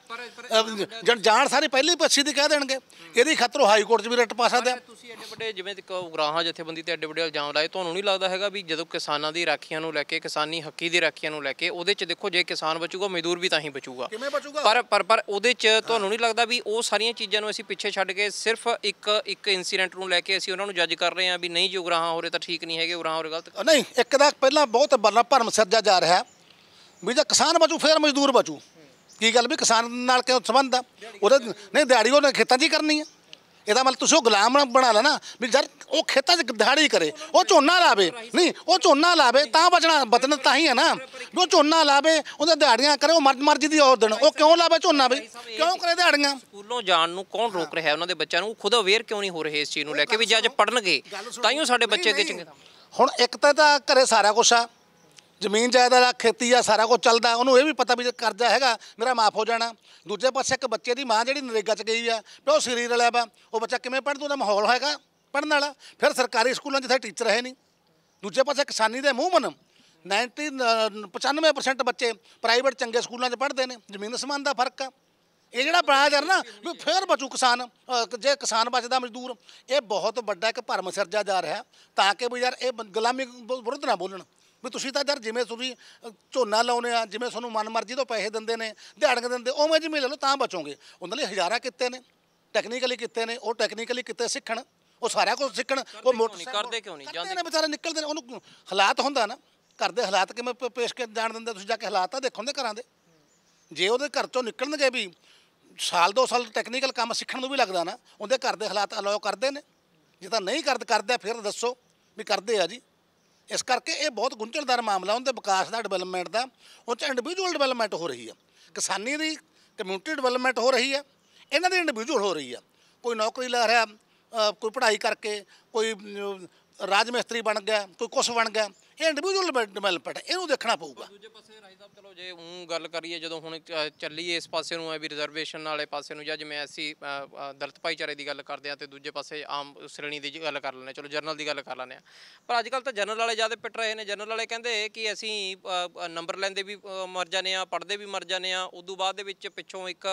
ਜਣ ਜਾਣ ਸਾਰੇ ਪਹਿਲੇ ਪੱਛੀ ਦੀ ਕਹਿ ਦੇਣਗੇ ਇਹਦੀ ਖਤਰੋ ਹਾਈ ਕੋਰਟ 'ਚ ਵੀ ਰੱਟ ਪਾ ਸਕਦੇ ਆ ਤੁਸੀਂ ਐਡੇ ਵੱਡੇ ਜਿਵੇਂ ਉਗਰਾਹਾਂ ਜਥੇਬੰਦੀ ਤੇ ਐਡੇ ਵੱਡੇ ਇਲਜ਼ਾਮ ਲਾਏ ਤੁਹਾਨੂੰ ਨਹੀਂ ਲੱਗਦਾ ਹੈਗਾ ਵੀ ਜਦੋਂ ਕਿਸਾਨਾਂ ਦੀ ਰਾਖੀਆਂ ਨੂੰ ਲੈ ਕੇ ਕਿਸਾਨੀ ਹੱਕੀ ਦੀ ਰਾਖੀਆਂ ਨੂੰ ਲੈ ਕੇ ਉਹਦੇ 'ਚ ਦੇਖੋ ਜੇ ਕਿਸਾਨ ਬਚੂਗਾ ਮਜ਼ਦੂਰ ਵੀ ਤਾਂ ਹੀ ਬਚੂਗਾ ਕਿਵੇਂ ਬਚੂਗਾ ਪਰ ਪਰ ਪਰ ਉਹਦੇ 'ਚ ਤੁਹਾਨੂੰ ਨਹੀਂ ਲੱਗਦਾ ਵੀ ਉਹ ਸਾਰੀਆਂ ਚੀਜ਼ਾਂ ਨੂੰ ਅਸੀਂ ਪਿੱਛੇ ਛੱਡ ਕੇ ਸਿਰਫ ਇੱਕ ਇੱਕ ਇਨਸੀਡੈਂਟ ਨੂੰ ਲੈ ਕੇ ਅਸੀਂ ਉਹਨਾਂ ਨੂੰ ਜੱਜ ਕਰ ਰਹੇ ਹਾਂ ਵੀ ਨਹੀਂ ਜੀ ਹੋਰੇ ਤਾਂ ਠੀਕ ਨਹੀਂ ਹੈਗੇ ਉਗਰਾਹਾਂ ਹੋਰੇ ਗਲਤ ਨਹੀਂ ਇੱਕ ਦਾ ਪਹਿਲਾਂ ਬਹੁਤ ਬਰਨਾ ਭਰਮ ਸਰਜਾ ਜਾ ਰਿਹਾ ਵੀ ਜੇ ਕਿਸਾਨ ਬਚੂ ਫੇਰ ਮਜ਼ਦੂਰ ਬਚੂ ਕੀ ਗੱਲ ਵੀ ਕਿਸਾਨ ਨਾਲ ਕਿਉਂ ਸੰਬੰਧ ਆ ਉਹਦੇ ਨਹੀਂ ਦਿਹਾੜੀ ਉਹਨੇ ਖੇਤਾਂ 'ਚ ਕਰਨੀ ਆ ਇਹਦਾ ਮਤਲਬ ਤੁਸੀਂ ਉਹ ਗੁਲਾਮ ਬਣਾ ਲੈਣਾ ਵੀ ਜਦ ਉਹ ਖੇਤਾਂ 'ਚ ਦਿਹਾੜੀ ਕਰੇ ਉਹ ਝੋਨਾ ਲਾਵੇ ਨਹੀਂ ਉਹ ਝੋਨਾ ਲਾਵੇ ਤਾਂ ਬਚਣਾ ਬਤਨ ਤਾਂ ਹੀ ਹੈ ਨਾ ਜੋ ਉਹ ਝੋਨਾ ਲਾਵੇ ਉਹਦੇ ਦਿਹਾੜੀਆਂ ਕਰੇ ਉਹ ਮਰਦ ਮਰਜ਼ੀ ਦੀ ਔਰ ਦਿਨ ਉਹ ਕਿਉਂ ਲਾਵੇ ਝੋਨਾ ਬਈ ਕਿਉਂ ਕਰੇ ਦਿਹਾੜੀਆਂ ਸਕੂਲੋਂ ਜਾਣ ਨੂੰ ਕੌਣ ਰੋਕ ਰਿਹਾ ਉਹਨਾਂ ਦੇ ਬੱਚਿਆਂ ਨੂੰ ਖੁਦ ਅਵੇਅਰ ਕਿਉਂ ਨਹੀਂ ਹੋ ਰਹੇ ਇਸ ਚੀਜ਼ ਨੂੰ ਲੈ ਕੇ ਵੀ ਜੇ ਅੱਜ ਪੜਨਗੇ ਤਾਂ ਹੀ ਸਾਡੇ ਬੱਚੇ ਕਿ ਚੰਗੇ ਹੁਣ ਇੱਕ ਤਾਂ ਘਰੇ ਸਾਰਾ ਕੁਝ ਆ ਜ਼ਮੀਨ ਜਾਇਦਾਦ ਆ ਖੇਤੀ ਆ ਸਾਰਾ ਕੁਝ ਚੱਲਦਾ ਉਹਨੂੰ ਇਹ ਵੀ ਪਤਾ ਵੀ ਕਰਜ਼ਾ ਹੈਗਾ ਮੇਰਾ ਮਾਫ ਹੋ ਜਾਣਾ ਦੂਜੇ ਪਾਸੇ ਇੱਕ ਬੱਚੇ ਦੀ ਮਾਂ ਜਿਹੜੀ ਨਰੇਗਾ 'ਚ ਗਈ ਆ ਤੇ ਉਹ ਸਰੀਰ ਵਾਲਾ ਵਾ ਉਹ ਬੱਚਾ ਕਿਵੇਂ ਪੜ੍ਹਦਾ ਉਹਦਾ ਮਾਹੌਲ ਹੈਗਾ ਪੜਨ ਵਾਲਾ ਫਿਰ ਸਰਕਾਰੀ ਸਕੂਲਾਂ 'ਚ ਟੀਚਰ ਹੈ ਨਹੀਂ ਦੂਜੇ ਪਾਸੇ ਕਿਸਾਨੀ ਦੇ ਮੂੰਹ ਮਨ 90 95% ਬੱਚੇ ਪ੍ਰਾਈਵੇਟ ਚੰਗੇ ਸਕੂਲਾਂ 'ਚ ਪੜ੍ਹਦੇ ਨੇ ਜ਼ਮੀਨ ਸਮਾਨ ਦਾ ਫਰਕ ਆ ਇਹ ਜਿਹੜਾ ਬਣਾਇਆ ਜਾ ਨਾ ਫਿਰ ਬਚੂ ਕਿਸਾਨ ਜੇ ਕਿਸਾਨ ਬਚਦਾ ਮਜ਼ਦੂਰ ਇਹ ਬਹੁਤ ਵੱਡਾ ਇੱਕ ਭਰਮ ਸਿਰਜਿਆ ਜਾ ਰਿਹਾ ਤਾਂ ਕਿ ਵੀ ਯਾਰ ਇਹ ਗੁਲਾਮੀ ਵਿਰੁੱਧ ਨਾ ਬੋਲਣ ਵੀ ਤੁਸੀਂ ਤਾਂ ਯਾਰ ਜਿਵੇਂ ਤੁਸੀਂ ਝੋਨਾ ਲਾਉਨੇ ਆ ਜਿਵੇਂ ਤੁਹਾਨੂੰ ਮਨਮਰਜ਼ੀ ਤੋਂ ਪੈਸੇ ਦਿੰਦੇ ਨੇ ਦਿਹਾੜੀਆਂ ਦਿੰਦੇ ਉਵੇਂ ਜਿਵੇਂ ਲੈ ਲਓ ਤਾਂ ਬਚੋਗੇ ਉਹਨਾਂ ਲਈ ਹਜ਼ਾਰਾਂ ਕਿੱਤੇ ਨੇ ਟੈਕਨੀਕਲੀ ਕਿੱਤੇ ਨੇ ਉਹ ਟੈਕਨੀਕਲੀ ਕਿੱਤੇ ਸਿੱਖਣ ਉਹ ਸਾਰਾ ਕੁਝ ਸਿੱਖਣ ਉਹ ਮੋਟਰਸਾਈਕਲ ਕਰਦੇ ਕਿਉਂ ਨਹੀਂ ਜਾਂਦੇ ਨੇ ਵਿਚਾਰੇ ਨਿਕਲਦੇ ਨੇ ਉਹਨੂੰ ਹਾਲਾਤ ਹੁੰਦਾ ਨਾ ਘਰ ਦੇ ਹਾਲਾਤ ਕਿਵੇਂ ਪੇਸ਼ ਕੇ ਜਾਣ ਦਿੰਦੇ ਤੁਸੀਂ ਜਾ ਕੇ ਹਾਲਾਤ ਆ ਦੇਖੋ ਘਰਾਂ ਦੇ ਜੇ ਉਹਦੇ ਘਰ ਤੋਂ ਨਿਕਲਣਗੇ ਵੀ ਸਾਲ ਦੋ ਸਾਲ ਟੈਕਨੀਕਲ ਕੰਮ ਸਿੱਖਣ ਨੂੰ ਵੀ ਲੱਗਦਾ ਨਾ ਉਹਦੇ ਘਰ ਦੇ ਹਾਲਾਤ ਅਲੋ ਕਰਦੇ ਨੇ ਜੇ ਤਾਂ ਨਹੀਂ ਕਰਦ ਕਰਦਾ ਫਿਰ ਦੱਸੋ ਵੀ ਕਰਦੇ ਆ ਜੀ ਇਸ ਕਰਕੇ ਇਹ ਬਹੁਤ ਗੁੰਝਲਦਾਰ ਮਾਮਲਾ ਉਹਦੇ ਵਿਕਾਸ ਦਾ ਡਿਵੈਲਪਮੈਂਟ ਦਾ ਉਹ ਚ ਇੰਡੀਵਿਜੂਅਲ ਡਿਵੈਲਪਮੈਂਟ ਹੋ ਰਹੀ ਹੈ ਕਿਸਾਨੀ ਦੀ ਕਮਿਊਨਿਟੀ ਡਿਵੈਲਪਮੈਂਟ ਹੋ ਰਹੀ ਹੈ ਇਹਨਾਂ ਦੀ ਇੰਡੀਵਿਜੂਅਲ ਹੋ ਰਹੀ ਹੈ ਕੋਈ ਨੌਕਰੀ ਲੈ ਰਿਹਾ ਕੋਈ ਪੜ੍ਹਾਈ ਕਰਕੇ ਕੋਈ ਰਾਜ ਮਿਸਤਰੀ ਬਣ ਗਿਆ ਕੋਈ ਕੁਛ ਬਣ ਗਿਆ ਇੰਡੀਵਿਜੂਅਲ ਡਿਵੈਲਪਮੈਂਟ ਇਹਨੂੰ ਦੇਖਣਾ ਪਊਗਾ ਦੂਜੇ ਪਾਸੇ ਰਾਈ ਸਾਹਿਬ ਚਲੋ ਜੇ ਉਹ ਗੱਲ ਕਰੀਏ ਜਦੋਂ ਹੁਣ ਚੱਲੀ ਇਸ ਪਾਸੇ ਨੂੰ ਐ ਵੀ ਰਿਜ਼ਰਵੇਸ਼ਨ ਵਾਲੇ ਪਾਸੇ ਨੂੰ ਜਾਂ ਜਿਵੇਂ ਐਸੀ ਦਲਿਤ ਭਾਈਚਾਰੇ ਦੀ ਗੱਲ ਕਰਦੇ ਆ ਤੇ ਦੂਜੇ ਪਾਸੇ ਆਮ ਸ਼੍ਰੇਣੀ ਦੀ ਗੱਲ ਕਰ ਲੈਣੇ ਚਲੋ ਜਰਨਲ ਦੀ ਗੱਲ ਕਰ ਲੈਣੇ ਆ ਪਰ ਅੱਜ ਕੱਲ ਤਾਂ ਜਰਨਲ ਵਾਲੇ ਜ਼ਿਆਦਾ ਪਿੱਟ ਰਹੇ ਨੇ ਜਰਨਲ ਵਾਲੇ ਕਹਿੰਦੇ ਕਿ ਅਸੀਂ ਨੰਬਰ ਲੈਂਦੇ ਵੀ ਮਰ ਜਾਂਦੇ ਆ ਪੜਦੇ ਵੀ ਮਰ ਜਾਂਦੇ ਆ ਉਦੋਂ ਬਾਅਦ ਦੇ ਵਿੱਚ ਪਿੱਛੋਂ ਇੱਕ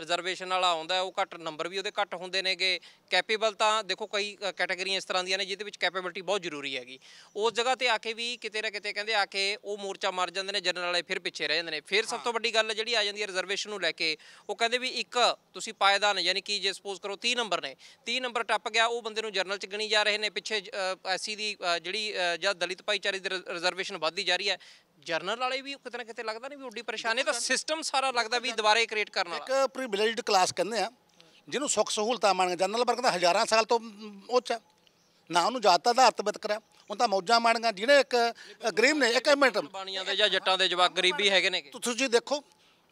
ਰਿਜ਼ਰਵੇਸ਼ਨ ਵਾਲਾ ਆਉਂਦਾ ਉਹ ਘੱਟ ਨੰਬਰ ਵੀ ਉਹਦੇ ਘੱਟ ਹੁੰਦੇ ਨੇਗੇ ਕੈਪੇਬਲ ਤਾਂ ਦੇਖੋ ਕਈ ਕੈਟਾਗਰੀਆਂ ਇਸ ਤਰ੍ਹਾਂ ਦੀਆਂ ਨੇ ਜਿਹਦੇ ਵਿੱਚ ਕੈਪੇਬਿਲਟੀ ਬਹੁਤ ਜ਼ਰੂਰੀ ਹੈਗੀ ਉਸ ਜਗ੍ਹਾ ਤੇ ਆ ਕੇ ਵੀ ਵੀ ਕਿਤੇ ਨਾ ਕਿਤੇ ਕਹਿੰਦੇ ਆ ਕੇ ਉਹ ਮੋਰਚਾ ਮਰ ਜਾਂਦੇ ਨੇ ਜਨਰਲ ਵਾਲੇ ਫਿਰ ਪਿੱਛੇ ਰਹਿ ਜਾਂਦੇ ਨੇ ਫਿਰ ਸਭ ਤੋਂ ਵੱਡੀ ਗੱਲ ਜਿਹੜੀ ਆ ਜਾਂਦੀ ਹੈ ਰਿਜ਼ਰਵੇਸ਼ਨ ਨੂੰ ਲੈ ਕੇ ਉਹ ਕਹਿੰਦੇ ਵੀ ਇੱਕ ਤੁਸੀਂ ਪਾਇਦਾਨ ਯਾਨੀ ਕਿ ਜੇ ਸਪੋਜ਼ ਕਰੋ 30 ਨੰਬਰ ਨੇ 30 ਨੰਬਰ ਟੱਪ ਗਿਆ ਉਹ ਬੰਦੇ ਨੂੰ ਜਨਰਲ ਚ ਗਣੀ ਜਾ ਰਹੇ ਨੇ ਪਿੱਛੇ ਐਸੀ ਦੀ ਜਿਹੜੀ ਜਾਂ ਦਲਿਤ ਭਾਈਚਾਰੇ ਦੀ ਰਿਜ਼ਰਵੇਸ਼ਨ ਵੱਧਦੀ ਜਾ ਰਹੀ ਹੈ ਜਰਨਲ ਵਾਲੇ ਵੀ ਕਿਤੇ ਨਾ ਕਿਤੇ ਲੱਗਦਾ ਨਹੀਂ ਵੀ ਉੱਡੀ ਪਰੇਸ਼ਾਨੀ ਤਾਂ ਸਿਸਟਮ ਸਾਰਾ ਲੱਗਦਾ ਵੀ ਦੁਬਾਰੇ ਕ੍ਰੀਏਟ ਕਰਨ ਵਾਲਾ ਇੱਕ ਪ੍ਰੀਵਿਲੇਜਡ ਕਲਾਸ ਕਹਿੰਦੇ ਆ ਜਿਹਨੂੰ ਸੁੱਖ ਸਹੂਲਤਾਂ ਮੰਨ ਜਨਰਲ ਵਰਗ ਦਾ ਹਜ਼ਾਰਾਂ ਸਾਲ ਤੋਂ ਉੱਚ ਹੈ ਨਾ ਉਹਨੂੰ ਜਾਤ ਦਾ ਆਧਾਰ ਤੇ ਉਹ ਤਾਂ ਮੌਜਾਂ ਮਾਣਗਾ ਜਿਹੜੇ ਇੱਕ ਗਰੀਬ ਨੇ ਇੱਕ ਮਿੰਟ ਬਾਣੀਆਂ ਦੇ ਜਾਂ ਜੱਟਾਂ ਦੇ ਜਵਾਕ ਗਰੀਬੀ ਹੈਗੇ ਨੇ ਤੁਸੀਂ ਦੇਖੋ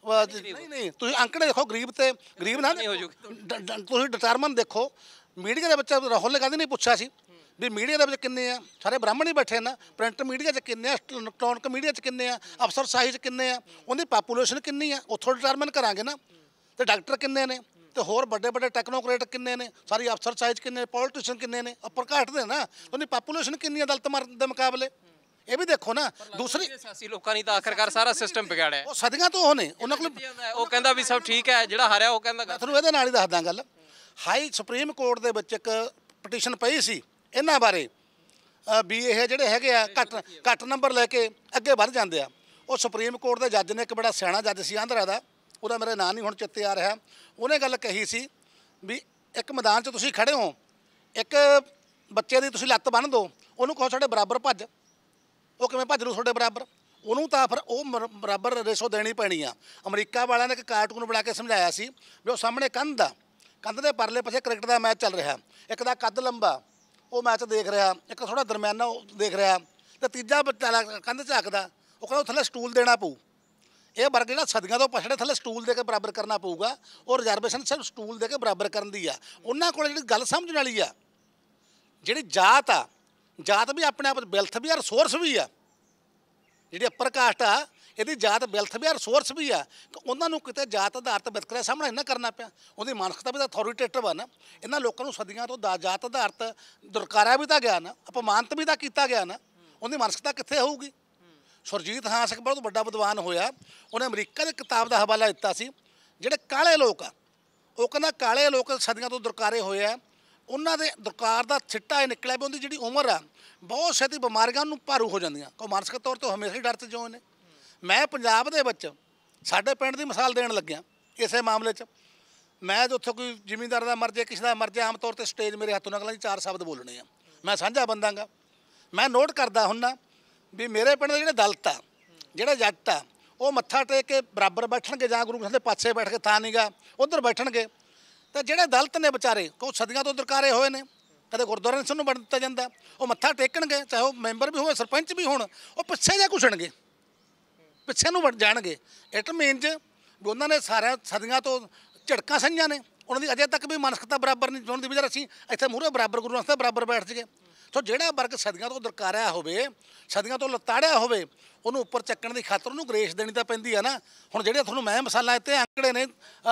ਨਹੀਂ ਨਹੀਂ ਤੁਸੀਂ ਅੰਕੜੇ ਦੇਖੋ ਗਰੀਬ ਤੇ ਗਰੀਬ ਨਾ ਤੁਸੀਂ ਡਿਟਰਮਨ ਦੇਖੋ ਮੀਡੀਆ ਦੇ ਬੱਚਾ ਰਾਹੁਲ ਨੇ ਕਹਿੰਦੇ ਨਹੀਂ ਪੁੱਛਿਆ ਸੀ ਵੀ ਮੀਡੀਆ ਦੇ ਵਿੱਚ ਕਿੰਨੇ ਆ ਸਾਰੇ ਬ੍ਰਾਹਮਣ ਹੀ ਬੈਠੇ ਨਾ ਪ੍ਰਿੰਟ ਮੀਡੀਆ 'ਚ ਕਿੰਨੇ ਆ ਇਲੈਕਟ੍ਰੋਨਿਕ ਮੀਡੀਆ 'ਚ ਕਿੰਨੇ ਆ ਅਫਸਰ ਸਾਈਜ਼ ਕਿੰਨੇ ਆ ਉਹਦੀ ਪਾਪੂਲੇਸ਼ਨ ਕਿੰਨੀ ਆ ਉੱਥੋਂ ਡਿਟਰਮਨ ਕਰਾਂਗੇ ਨਾ ਤੇ ਡਾਕਟਰ ਕਿੰਨੇ ਨੇ ਤੇ ਹੋਰ ਵੱਡੇ ਵੱਡੇ ਟੈਕਨੋਕ੍ਰੇਟ ਕਿੰਨੇ ਨੇ ਸਾਰੀ ਅਫਸਰ ਸਾਈਜ਼ ਕਿੰਨੇ ਪੋਲਿਟਿਸ਼ੀਅਨ ਕਿੰਨੇ ਨੇ ਉੱਪਰ ਘਟਦੇ ਨਾ ਉਹਨੀ ਪਾਪੂਲੇਸ਼ਨ ਕਿੰਨੀ ਹੈ ਦਲਤ ਮਰਦ ਦੇ ਮੁਕਾਬਲੇ ਇਹ ਵੀ ਦੇਖੋ ਨਾ ਦੂਸਰੀ ਸਿਆਸੀ ਲੋਕਾਂ ਨੇ ਤਾਂ ਆਖਰਕਾਰ ਸਾਰਾ ਸਿਸਟਮ ਵਿਗਾੜਿਆ ਉਹ ਸਦੀਆਂ ਤੋਂ ਉਹਨੇ ਉਹਨਾਂ ਕੋਲ ਉਹ ਕਹਿੰਦਾ ਵੀ ਸਭ ਠੀਕ ਹੈ ਜਿਹੜਾ ਹਾਰਿਆ ਉਹ ਕਹਿੰਦਾ ਮੈਂ ਤੁਹਾਨੂੰ ਇਹਦੇ ਨਾਲ ਹੀ ਦੱਸਦਾ ਗੱਲ ਹਾਈ ਸੁਪਰੀਮ ਕੋਰਟ ਦੇ ਵਿੱਚ ਇੱਕ ਪਟੀਸ਼ਨ ਪਈ ਸੀ ਇਹਨਾਂ ਬਾਰੇ ਵੀ ਇਹ ਜਿਹੜੇ ਹੈਗੇ ਆ ਘਟ ਘਟ ਨੰਬਰ ਲੈ ਕੇ ਅੱਗੇ ਵੱਧ ਜਾਂਦੇ ਆ ਉਹ ਸੁਪਰੀਮ ਕੋਰਟ ਦੇ ਜੱਜ ਨੇ ਇੱਕ ਬੜਾ ਸਿਆਣਾ ਜੱਜ ਸੀ ਆਂਧਰਾ ਦਾ ਉਹਦਾ ਮੇਰੇ ਨਾਂ ਨਹੀਂ ਹੁਣ ਚਿੱਤੇ ਆ ਰਿਹਾ ਉਹਨੇ ਗੱਲ ਕਹੀ ਸੀ ਵੀ ਇੱਕ ਮੈਦਾਨ 'ਚ ਤੁਸੀਂ ਖੜੇ ਹੋ ਇੱਕ ਬੱਚੇ ਦੀ ਤੁਸੀਂ ਲੱਤ ਬੰਨ ਦੋ ਉਹਨੂੰ ਕਹੋ ਸਾਡੇ ਬਰਾਬਰ ਭੱਜ ਉਹ ਕਿਵੇਂ ਭੱਜ ਲੂ ਤੁਹਾਡੇ ਬਰਾਬਰ ਉਹਨੂੰ ਤਾਂ ਫਿਰ ਉਹ ਬਰਾਬਰ ਰੇਸ਼ੋ ਦੇਣੀ ਪੈਣੀ ਆ ਅਮਰੀਕਾ ਵਾਲਿਆਂ ਨੇ ਇੱਕ ਕਾਰਟੂਨ ਬਣਾ ਕੇ ਸਮਝਾਇਆ ਸੀ ਵੀ ਉਹ ਸਾਹਮਣੇ ਕੰਧ ਆ ਕੰਧ ਦੇ ਪਰਲੇ ਪਾਸੇ ਕ੍ਰਿਕਟ ਦਾ ਮੈਚ ਚੱਲ ਰਿਹਾ ਇੱਕ ਦਾ ਕੱਦ ਲੰਬਾ ਉਹ ਮੈਚ ਦੇਖ ਰਿਹਾ ਇੱਕ ਥੋੜਾ ਦਰਮਿਆਨਾ ਦੇਖ ਰਿਹਾ ਤੇ ਤੀਜਾ ਬੱਚਾ ਕੰਧ ਝਾਕਦਾ ਉਹ ਕਹਿੰਦਾ ਥੱਲੇ ਸਟੂਲ ਦੇਣਾ ਪਊ ਇਹ ਵਰਗ ਜਿਹੜਾ ਸਦੀਆਂ ਤੋਂ ਪਛੜੇ ਥੱਲੇ ਸਟੂਲ ਦੇ ਕੇ ਬਰਾਬਰ ਕਰਨਾ ਪਊਗਾ ਉਹ ਰਿਜ਼ਰਵੇਸ਼ਨ ਸਿਰਫ ਸਟੂਲ ਦੇ ਕੇ ਬਰਾਬਰ ਕਰਨ ਦੀ ਆ ਉਹਨਾਂ ਕੋਲ ਜਿਹੜੀ ਗੱਲ ਸਮਝਣ ਵਾਲੀ ਆ ਜਿਹੜੀ ਜਾਤ ਆ ਜਾਤ ਵੀ ਆਪਣੇ ਆਪ ਬਿਲਥ ਵੀ ਆ ਰਿਸੋਰਸ ਵੀ ਆ ਜਿਹੜੀ ਅਪਰ ਕਾਸਟ ਆ ਇਹਦੀ ਜਾਤ ਬਿਲਥ ਵੀ ਆ ਰਿਸੋਰਸ ਵੀ ਆ ਕਿ ਉਹਨਾਂ ਨੂੰ ਕਿਤੇ ਜਾਤ ਆਧਾਰਿਤ ਵਿਤਕਰੇ ਸਾਹਮਣੇ ਇਹਨਾਂ ਕਰਨਾ ਪਿਆ ਉਹਦੀ ਮਾਨਸਿਕਤਾ ਵੀ ਤਾਂ ਅਥਾਰਟੀਟੇਟਿਵ ਆ ਨਾ ਇਹਨਾਂ ਲੋਕਾਂ ਨੂੰ ਸਦੀਆਂ ਤੋਂ ਜਾਤ ਆਧਾਰਿਤ ਦੁਰਕਾਰਾ ਵੀ ਤਾਂ ਗਿਆ ਨਾ ਅਪਮਾਨਤ ਵੀ ਤਾਂ ਕੀਤਾ ਗਿਆ ਨਾ ਉਹਦੀ ਮਾਨਸਿਕਤਾ ਕਿੱਥੇ ਹੋਊਗੀ ਸੁਰਜੀਤ ਹਾਸਕ ਬਹੁਤ ਵੱਡਾ ਵਿਦਵਾਨ ਹੋਇਆ ਉਹਨੇ ਅਮਰੀਕਾ ਦੇ ਕਿਤਾਬ ਦਾ ਹਵਾਲਾ ਦਿੱਤਾ ਸੀ ਜਿਹੜੇ ਕਾਲੇ ਲੋਕ ਆ ਉਹ ਕਹਿੰਦਾ ਕਾਲੇ ਲੋਕ ਸਦੀਆਂ ਤੋਂ ਦਰਕਾਰੇ ਹੋਏ ਆ ਉਹਨਾਂ ਦੇ ਦਰਕਾਰ ਦਾ ਛਿੱਟਾ ਇਹ ਨਿਕਲਿਆ ਵੀ ਉਹਦੀ ਜਿਹੜੀ ਉਮਰ ਆ ਬਹੁਤ ਸਾਰੀ ਬਿਮਾਰੀਆਂ ਨੂੰ ਭਾਰੂ ਹੋ ਜਾਂਦੀਆਂ ਕੋ ਮਾਨਸਿਕ ਤੌਰ ਤੇ ਹਮੇਸ਼ਾ ਹੀ ਡਰ ਤੇ ਜਿਉਂਦੇ ਨੇ ਮੈਂ ਪੰਜਾਬ ਦੇ ਵਿੱਚ ਸਾਡੇ ਪਿੰਡ ਦੀ ਮਿਸਾਲ ਦੇਣ ਲੱਗਿਆ ਇਸੇ ਮਾਮਲੇ 'ਚ ਮੈਂ ਜੇ ਉੱਥੇ ਕੋਈ ਜ਼ਿਮੀਂਦਾਰ ਦਾ ਮਰਜ਼ੇ ਕਿਸੇ ਦਾ ਮਰਜ਼ੇ ਆਮ ਤੌਰ ਤੇ ਸਟੇਜ ਮੇਰੇ ਹੱਥੋਂ ਨਕਲਾਂ ਦੀ ਚਾਰ ਸ਼ਬਦ ਬੋਲਣੇ ਆ ਮੈਂ ਸਾਂਝਾ ਬੰਦਾਂਗਾ ਮੈਂ ਨੋਟ ਕਰਦਾ ਹੁੰਨਾ ਵੀ ਮੇਰੇ ਪਿੰਡ ਦੇ ਜਿਹੜੇ ਦਲਤ ਆ ਜਿਹੜਾ ਜੱਟ ਆ ਉਹ ਮੱਥਾ ਟੇਕ ਕੇ ਬਰਾਬਰ ਬੈਠਣਗੇ ਜਾਂ ਗੁਰੂ ਸਾਹਿਬ ਦੇ ਪਾਸੇ ਬੈਠ ਕੇ ਥਾਂ ਨਹੀਂਗਾ ਉਧਰ ਬੈਠਣਗੇ ਤੇ ਜਿਹੜੇ ਦਲਤ ਨੇ ਵਿਚਾਰੇ ਕੋ ਸਦੀਆਂ ਤੋਂ ਦਰਕਾਰੇ ਹੋਏ ਨੇ ਕਦੇ ਗੁਰਦੁਆਰੇ ਨੂੰ ਸਾਨੂੰ ਬਣ ਦਿੱਤਾ ਜਾਂਦਾ ਉਹ ਮੱਥਾ ਟੇਕਣਗੇ ਚਾਹੇ ਉਹ ਮੈਂਬਰ ਵੀ ਹੋਵੇ ਸਰਪੰਚ ਵੀ ਹੋਣ ਉਹ ਪਿੱਛੇ ਜਾ ਕੁਛਣਗੇ ਪਿੱਛੇ ਨੂੰ ਵੜ ਜਾਣਗੇ ਇਟ ਮੀਨਜ ਵੀ ਉਹਨਾਂ ਨੇ ਸਾਰਿਆਂ ਸਦੀਆਂ ਤੋਂ ਝੜਕਾਂ ਸੰਜਾਂ ਨੇ ਉਹਨਾਂ ਦੀ ਅਜੇ ਤੱਕ ਵੀ ਮਾਨਸਿਕਤਾ ਬਰਾਬਰ ਨਹੀਂ ਜੁਣਦੀ ਵੀ ਜਰ ਅਸੀਂ ਇੱਥੇ ਮੂਹਰੇ ਬਰਾਬਰ ਗੁਰੂ ਨਾਨਕ ਸਾਹਿਬ ਬਰਾਬਰ ਬੈਠ ਜਗੇ ਸੋ ਜਿਹੜਾ ਵਰਗ ਸਦੀਆਂ ਤੋਂ ਦਰਕਾਰਿਆ ਹੋਵੇ ਸਦੀਆਂ ਤੋਂ ਲਤਾੜਿਆ ਹੋਵੇ ਉਹਨੂੰ ਉੱਪਰ ਚੱਕਣ ਦੀ ਖਾਤਰ ਉਹਨੂੰ ਗ੍ਰੇਸ ਦੇਣੀ ਤਾਂ ਪੈਂਦੀ ਆ ਨਾ ਹੁਣ ਜਿਹੜੇ ਤੁਹਾਨੂੰ ਮੈਂ ਮਸਾਲਾ ਇੱਥੇ ਅੰਕੜੇ ਨੇ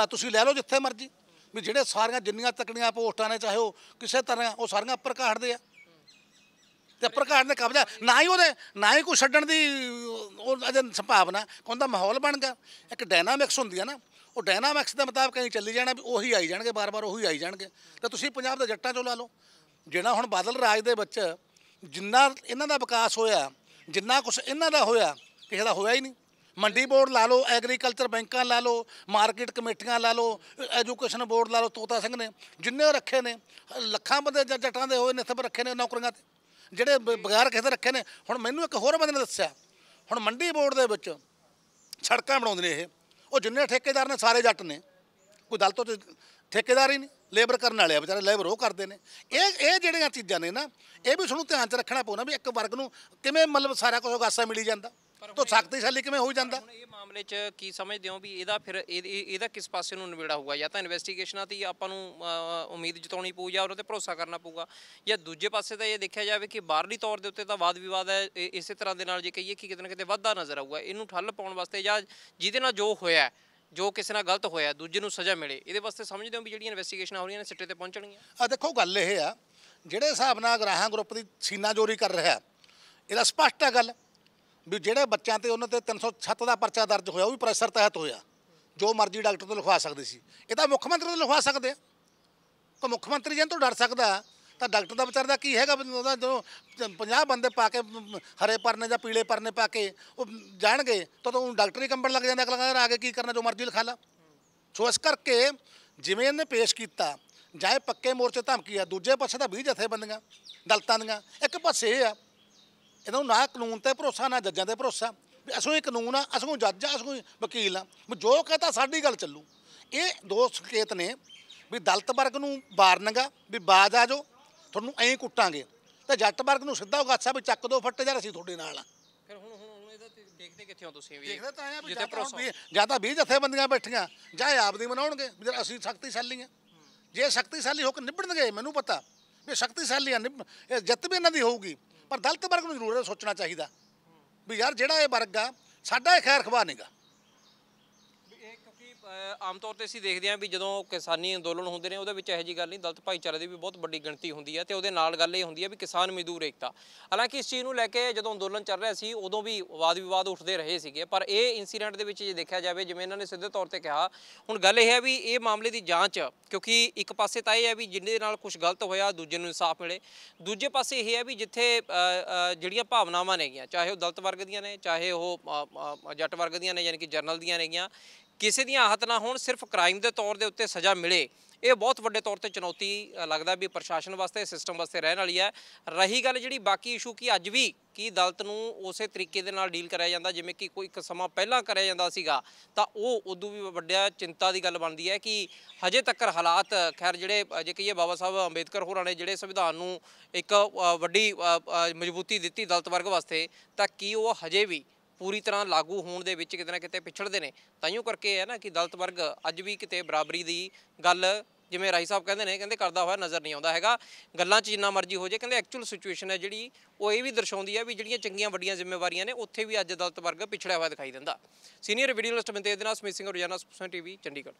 ਤੁਸੀਂ ਲੈ ਲਓ ਜਿੱਥੇ ਮਰਜ਼ੀ ਵੀ ਜਿਹੜੇ ਸਾਰੀਆਂ ਜਿੰਨੀਆਂ ਤਕੜੀਆਂ ਪੋਸਟਾਂ ਨੇ ਚਾਹੇ ਉਹ ਕਿਸੇ ਤਰ੍ਹਾਂ ਉਹ ਸਾਰੀਆਂ ਉੱਪਰ ਘਾੜਦੇ ਆ ਤੇ ਪ੍ਰਕਾਰ ਨੇ ਕਬਜ਼ਾ ਨਾ ਹੀ ਉਹਦੇ ਨਾ ਹੀ ਕੋਈ ਛੱਡਣ ਦੀ ਉਹ ਅਜੇ ਸੰਭਾਵਨਾ ਕਹਿੰਦਾ ਮਾਹੌਲ ਬਣ ਗਿਆ ਇੱਕ ਡਾਇਨਾਮਿਕਸ ਹੁੰਦੀ ਆ ਨਾ ਉਹ ਡਾਇਨਾਮਿਕਸ ਦੇ ਮੁਤਾਬਕ ਕਹੀਂ ਚੱਲੀ ਜਾਣਾ ਵੀ ਉਹੀ ਆਈ ਜਾਣਗੇ ਬਾਰ-ਬਾਰ ਉਹੀ ਆਈ ਜਾਣਗੇ ਤੇ ਤੁਸੀਂ ਪੰਜਾਬ ਦੇ ਜੱਟਾਂ ਚੋਂ ਲਾ ਲਓ ਜਿਹੜਾ ਹੁਣ ਬਾਦਲ ਰਾਜ ਦੇ ਵਿੱਚ ਜਿੰਨਾ ਇਹਨਾਂ ਦਾ ਵਿਕਾਸ ਹੋਇਆ ਜਿੰਨਾ ਕੁਝ ਇਹਨਾਂ ਦਾ ਹੋਇਆ ਕਿਸੇ ਦਾ ਹੋਇਆ ਹੀ ਨਹੀਂ ਮੰਡੀ ਬੋਰਡ ਲਾ ਲਓ ਐਗਰੀਕਲਚਰ ਬੈਂਕਾਂ ਲਾ ਲਓ ਮਾਰਕੀਟ ਕਮੇਟੀਆਂ ਲਾ ਲਓ ਐਜੂਕੇਸ਼ਨ ਬੋਰਡ ਲਾ ਲਓ ਤੋਤਾ ਸਿੰਘ ਨੇ ਜਿੰਨੇ ਰੱਖੇ ਨੇ ਲੱਖਾਂ ਬੰਦੇ ਜੱਟਾਂ ਦੇ ਹੋਏ ਨੇ ਸਭ ਰੱਖੇ ਨੇ ਨੌਕਰੀਆਂ ਤੇ ਜਿਹੜੇ ਬਗੈਰ ਕਿਸੇ ਦੇ ਰੱਖੇ ਨੇ ਹੁਣ ਮੈਨੂੰ ਇੱਕ ਹੋਰ ਬੰਦੇ ਨੇ ਦੱਸਿਆ ਹੁਣ ਮੰਡੀ ਬੋਰਡ ਦੇ ਵਿੱਚ ਸੜਕਾਂ ਬਣਾਉਂਦੇ ਨੇ ਇਹ ਉਹ ਜਿੰਨੇ ਠੇਕੇਦਾਰ ਨੇ ਸਾਰੇ ਜੱਟ ਨੇ ਕੋਈ ਦਲ ਤੋਂ ਠੇਕੇਦਾਰ ਹੀ ਨਹੀਂ ਲੇਬਰ ਕਰਨ ਵਾਲੇ ਆ ਵਿਚਾਰੇ ਲੇਬਰ ਉਹ ਕਰਦੇ ਨੇ ਇਹ ਇਹ ਜਿਹੜੀਆਂ ਚੀਜ਼ਾਂ ਨੇ ਨਾ ਇਹ ਵੀ ਤੁਹਾਨੂੰ ਧਿਆਨ 'ਚ ਰੱਖਣਾ ਪਊਣਾ ਵੀ ਇੱਕ ਵਰਗ ਨੂੰ ਕਿਵੇਂ ਮਤਲਬ ਸਾਰਾ ਕੁਝ ਗਾਸਾ ਮਿਲੀ ਜਾਂਦਾ ਤੋਂ ਸ਼ਕਤੀਸ਼ਾਲੀ ਕਿਵੇਂ ਹੋ ਜਾਂਦਾ ਇਹ ਮਾਮਲੇ 'ਚ ਕੀ ਸਮਝਦੇ ਹੋ ਵੀ ਇਹਦਾ ਫਿਰ ਇਹਦਾ ਕਿਸ ਪਾਸੇ ਨੂੰ ਨਿਬੇੜਾ ਹੋਊਗਾ ਜਾਂ ਤਾਂ ਇਨਵੈਸਟੀਗੇਸ਼ਨਾਂ ਤੇ ਆਪਾਂ ਨੂੰ ਉਮੀਦ ਜਤਾਉਣੀ ਪਊ ਜਾਂ ਉਹਨਾਂ ਤੇ ਭਰੋਸਾ ਕਰਨਾ ਪਊਗਾ ਜਾਂ ਦੂਜੇ ਪਾਸੇ ਤਾਂ ਇਹ ਦੇਖਿਆ ਜਾਵੇ ਕਿ ਬਾਹਰਲੀ ਤੌਰ ਦੇ ਉੱਤੇ ਤਾਂ ਵਾਦ ਵਿਵਾਦ ਹੈ ਇਸੇ ਤਰ੍ਹਾਂ ਦੇ ਨਾਲ ਜੇ ਕਹੀਏ ਕਿ ਕਿਤੇ ਨਾ ਕਿਤੇ ਵਾਧਾ ਨਜ਼ਰ ਆਊਗਾ ਇਹਨੂੰ ਠੱਲ ਪਾਉਣ ਵਾਸਤੇ ਜਾਂ ਜਿਹਦੇ ਨਾਲ ਜੋ ਹੋਇਆ ਜੋ ਕਿਸੇ ਨਾਲ ਗਲਤ ਹੋਇਆ ਦੂਜੇ ਨੂੰ ਸਜ਼ਾ ਮਿਲੇ ਇਹਦੇ ਵਾਸਤੇ ਸਮਝਦੇ ਹੋ ਵੀ ਜਿਹੜੀਆਂ ਇਨਵੈਸਟੀਗੇਸ਼ਨਾਂ ਹੋ ਰਹੀਆਂ ਨੇ ਸਿੱਟੇ ਤੇ ਪਹੁੰਚਣਗੀਆਂ ਆ ਦੇਖੋ ਗੱਲ ਇਹ ਆ ਜਿਹੜੇ ਹਿਸਾਬ ਨਾਲ ਗਰਾਹਾਂ ਗਰੁੱਪ ਦੀ ਸੀਨਾ ਚੋਰੀ ਕਰ ਰਿਹਾ ਇਹਦਾ ਸਪਸ਼ਟ ਹੈ ਗੱਲ ਵੀ ਜਿਹੜੇ ਬੱਚਿਆਂ ਤੇ ਉਹਨਾਂ ਤੇ 307 ਦਾ ਪਰਚਾ ਦਰਜ ਹੋਇਆ ਉਹ ਵੀ ਪ੍ਰੈਸ਼ਰ ਤਹਿਤ ਹੋਇਆ ਜੋ ਮਰਜ਼ੀ ਡਾਕਟਰ ਤੋਂ ਲਿਖਵਾ ਸਕਦੇ ਸੀ ਇਹ ਤਾਂ ਮੁੱਖ ਮੰਤਰੀ ਤੋਂ ਲਿਖਵਾ ਸਕਦੇ ਆ ਕੋ ਮੁੱਖ ਮੰਤਰੀ ਜਨ ਤੋਂ ਡਰ ਸਕਦਾ ਤਾਂ ਡਾਕਟਰ ਦਾ ਵਿਚਾਰ ਦਾ ਕੀ ਹੈਗਾ ਉਹਦਾ ਜਦੋਂ 50 ਬੰਦੇ ਪਾ ਕੇ ਹਰੇ ਪਰਨੇ ਜਾਂ ਪੀਲੇ ਪਰਨੇ ਪਾ ਕੇ ਉਹ ਜਾਣਗੇ ਤਾਂ ਉਹ ਡਾਕਟਰ ਹੀ ਕੰਬਣ ਲੱਗ ਜਾਂਦਾ ਅਗਲਾ ਕਹਿੰਦਾ ਆਗੇ ਕੀ ਕਰਨਾ ਜੋ ਮਰਜ਼ੀ ਲਿਖਾ ਲਾ ਸੋ ਇਸ ਕਰਕੇ ਜਿਵੇਂ ਇਹਨੇ ਪੇਸ਼ ਕੀਤਾ ਜਾਇ ਪੱਕੇ ਮੋਰਚੇ ਧਮਕੀ ਆ ਦੂਜੇ ਪਾਸੇ ਤਾਂ 20 ਜਥੇਬੰਦੀਆਂ ਦਲਤਾਂ ਦੀਆਂ ਇੱਕ ਪਾਸੇ ਇਹ ਆ ਇਹਨੂੰ ਨਾ ਕਾਨੂੰਨ ਤੇ ਭਰੋਸਾ ਨਾ ਜੱਜਾਂ ਤੇ ਭਰੋਸਾ ਅਸੋਂ ਇਹ ਕਾਨੂੰਨ ਆ ਅਸੋਂ ਜੱਜ ਆ ਅਸੋਂ ਵਕੀਲ ਆ ਜੋ ਕਹਤਾ ਸਾਡੀ ਗੱਲ ਚੱਲੂ ਇਹ ਦੋ ਸੰਕੇਤ ਨੇ ਵੀ ਦਲਤ ਵਰਗ ਨੂੰ ਵਾਰਨਗਾ ਵੀ ਬਾਜ ਆ ਤੁਹਾਨੂੰ ਐਂ ਕੁੱਟਾਂਗੇ ਤੇ ਜੱਟ ਵਰਗ ਨੂੰ ਸਿੱਧਾ ਉਗਾਸਾ ਵੀ ਚੱਕ ਦੋ ਫੱਟ ਜਰ ਅਸੀਂ ਤੁਹਾਡੇ ਨਾਲ ਆ ਫਿਰ ਹੁਣ ਹੁਣ ਇਹਦਾ ਦੇਖਦੇ ਕਿੱਥੋਂ ਤੁਸੀਂ ਵੀ ਦੇਖਦੇ ਤਾਂ ਆਇਆ ਵੀ ਜਿੱਥੇ ਭਰੋਸਾ ਜਾਂ ਤਾਂ 20 ਜਥੇਬੰਦੀਆਂ ਬੈਠੀਆਂ ਜਾਂ ਆਪ ਦੀ ਬਣਾਉਣਗੇ ਵੀ ਅਸੀਂ ਸ਼ਕਤੀਸ਼ਾਲੀ ਆ ਜੇ ਸ਼ਕਤੀਸ਼ਾਲੀ ਹੋ ਕੇ ਨਿਭਣਗੇ ਮੈਨੂੰ ਪਤਾ ਵੀ ਸ਼ਕਤੀਸ਼ਾਲੀ ਆ ਜਿੱਤ ਵੀ ਇਹਨਾਂ ਦੀ ਹੋਊਗੀ ਪਰ ਦਲਤ ਵਰਗ ਨੂੰ ਜ਼ਰੂਰ ਸੋਚਣਾ ਚਾਹੀਦਾ ਵੀ ਯਾਰ ਜਿਹੜਾ ਇਹ ਵਰਗ ਆ ਸਾਡਾ ਇਹ ਖੈਰ ਖਵਾ ਨਹੀਂਗਾ ਆਮ ਤੌਰ ਤੇ ਅਸੀਂ ਦੇਖਦੇ ਹਾਂ ਵੀ ਜਦੋਂ ਕਿਸਾਨੀ ਅੰਦੋਲਨ ਹੁੰਦੇ ਨੇ ਉਹਦੇ ਵਿੱਚ ਇਹੋ ਜੀ ਗੱਲ ਨਹੀਂ ਦਲਤ ਭਾਈਚਾਰੇ ਦੀ ਵੀ ਬਹੁਤ ਵੱਡੀ ਗਿਣਤੀ ਹੁੰਦੀ ਹੈ ਤੇ ਉਹਦੇ ਨਾਲ ਗੱਲ ਇਹ ਹੁੰਦੀ ਹੈ ਵੀ ਕਿਸਾਨ ਮਜ਼ਦੂਰ ਏਕਤਾ ਹਾਲਾਂਕਿ ਇਸ ਚੀਜ਼ ਨੂੰ ਲੈ ਕੇ ਜਦੋਂ ਅੰਦੋਲਨ ਚੱਲ ਰਿਹਾ ਸੀ ਉਦੋਂ ਵੀ ਵਾਦ ਵਿਵਾਦ ਉੱਠਦੇ ਰਹੇ ਸੀਗੇ ਪਰ ਇਹ ਇਨਸੀਡੈਂਟ ਦੇ ਵਿੱਚ ਜੇ ਦੇਖਿਆ ਜਾਵੇ ਜਿਵੇਂ ਇਹਨਾਂ ਨੇ ਸਿੱਧੇ ਤੌਰ ਤੇ ਕਿਹਾ ਹੁਣ ਗੱਲ ਇਹ ਹੈ ਵੀ ਇਹ ਮਾਮਲੇ ਦੀ ਜਾਂਚ ਕਿਉਂਕਿ ਇੱਕ ਪਾਸੇ ਤਾਂ ਇਹ ਹੈ ਵੀ ਜਿੰਨੇ ਨਾਲ ਕੁਝ ਗਲਤ ਹੋਇਆ ਦੂਜੇ ਨੂੰ ਇਨਸਾਫ ਮਿਲੇ ਦੂਜੇ ਪਾਸੇ ਇਹ ਹੈ ਵੀ ਜਿੱਥੇ ਜਿਹੜੀਆਂ ਭਾਵਨਾਵਾਂ ਨੇਗੀਆਂ ਚਾਹੇ ਉਹ ਦਲਤ ਵਰਗ ਦੀਆਂ ਨੇ ਚਾਹੇ ਉਹ ਜੱਟ ਵਰਗ ਦੀਆਂ ਨੇ ਯਾਨੀ ਕਿ ਜਰਨਲ ਦੀਆਂ ਨੇਗੀਆਂ ਕਿਸੇ ਦੀਆਂ ਆਹਤ ਨਾ ਹੋਣ ਸਿਰਫ ਕ੍ਰਾਈਮ ਦੇ ਤੌਰ ਦੇ ਉੱਤੇ ਸਜ਼ਾ ਮਿਲੇ ਇਹ ਬਹੁਤ ਵੱਡੇ ਤੌਰ ਤੇ ਚੁਣੌਤੀ ਲੱਗਦਾ ਵੀ ਪ੍ਰਸ਼ਾਸਨ ਵਾਸਤੇ ਸਿਸਟਮ ਵਾਸਤੇ ਰਹਿਣ ਵਾਲੀ ਹੈ ਰਹੀ ਗੱਲ ਜਿਹੜੀ ਬਾਕੀ ਇਸ਼ੂ ਕੀ ਅੱਜ ਵੀ ਕੀ ਅਦਾਲਤ ਨੂੰ ਉਸੇ ਤਰੀਕੇ ਦੇ ਨਾਲ ਡੀਲ ਕਰਿਆ ਜਾਂਦਾ ਜਿਵੇਂ ਕਿ ਕੋਈ ਇੱਕ ਸਮਾਂ ਪਹਿਲਾਂ ਕਰਿਆ ਜਾਂਦਾ ਸੀਗਾ ਤਾਂ ਉਹ ਉਦੋਂ ਵੀ ਵੱਡਿਆ ਚਿੰਤਾ ਦੀ ਗੱਲ ਬਣਦੀ ਹੈ ਕਿ ਹਜੇ ਤੱਕਰ ਹਾਲਾਤ ਖੈਰ ਜਿਹੜੇ ਜੇ ਕਹੀਏ ਬਾਬਾ ਸਾਹਿਬ ਅੰਬੇਦਕਰ ਹੋਰਾਂ ਨੇ ਜਿਹੜੇ ਸੰਵਿਧਾਨ ਨੂੰ ਇੱਕ ਵੱਡੀ ਮਜ਼ਬੂਤੀ ਦਿੱਤੀ ਦਲਤ ਵਰਗ ਵਾਸਤੇ ਤਾਂ ਕੀ ਉਹ ਹਜੇ ਵੀ ਪੂਰੀ ਤਰ੍ਹਾਂ ਲਾਗੂ ਹੋਣ ਦੇ ਵਿੱਚ ਕਿਤੇ ਨਾ ਕਿਤੇ ਪਿਛੜਦੇ ਨੇ ਤਾਈਓ ਕਰਕੇ ਹੈ ਨਾ ਕਿ ਦਲਤ ਵਰਗ ਅੱਜ ਵੀ ਕਿਤੇ ਬਰਾਬਰੀ ਦੀ ਗੱਲ ਜਿਵੇਂ ਰਾਈ ਸਾਹਿਬ ਕਹਿੰਦੇ ਨੇ ਕਹਿੰਦੇ ਕਰਦਾ ਹੋਇਆ ਨਜ਼ਰ ਨਹੀਂ ਆਉਂਦਾ ਹੈਗਾ ਗੱਲਾਂ 'ਚ ਜਿੰਨਾ ਮਰਜ਼ੀ ਹੋ ਜੇ ਕਹਿੰਦੇ ਐਕਚੁਅਲ ਸਿਚੁਏਸ਼ਨ ਹੈ ਜਿਹੜੀ ਉਹ ਇਹ ਵੀ ਦਰਸਾਉਂਦੀ ਹੈ ਵੀ ਜਿਹੜੀਆਂ ਚੰਗੀਆਂ ਵੱਡੀਆਂ ਜ਼ਿੰਮੇਵਾਰੀਆਂ ਨੇ ਉੱਥੇ ਵੀ ਅੱਜ ਦਲਤ ਵਰਗ ਪਿਛੜਿਆ ਹੋਇਆ ਦਿਖਾਈ ਦਿੰਦਾ ਸੀਨੀਅਰ ਵੀਡੀਓ ਲਿਸਟ ਬੰਦੇ ਦੇ ਨਾਲ ਸਮੀਤ ਸਿੰਘ ਰੋਜ਼ਾਨਾ ਸਪੋਰਟਸ ਟੀਵੀ ਚੰਡੀਗੜ੍ਹ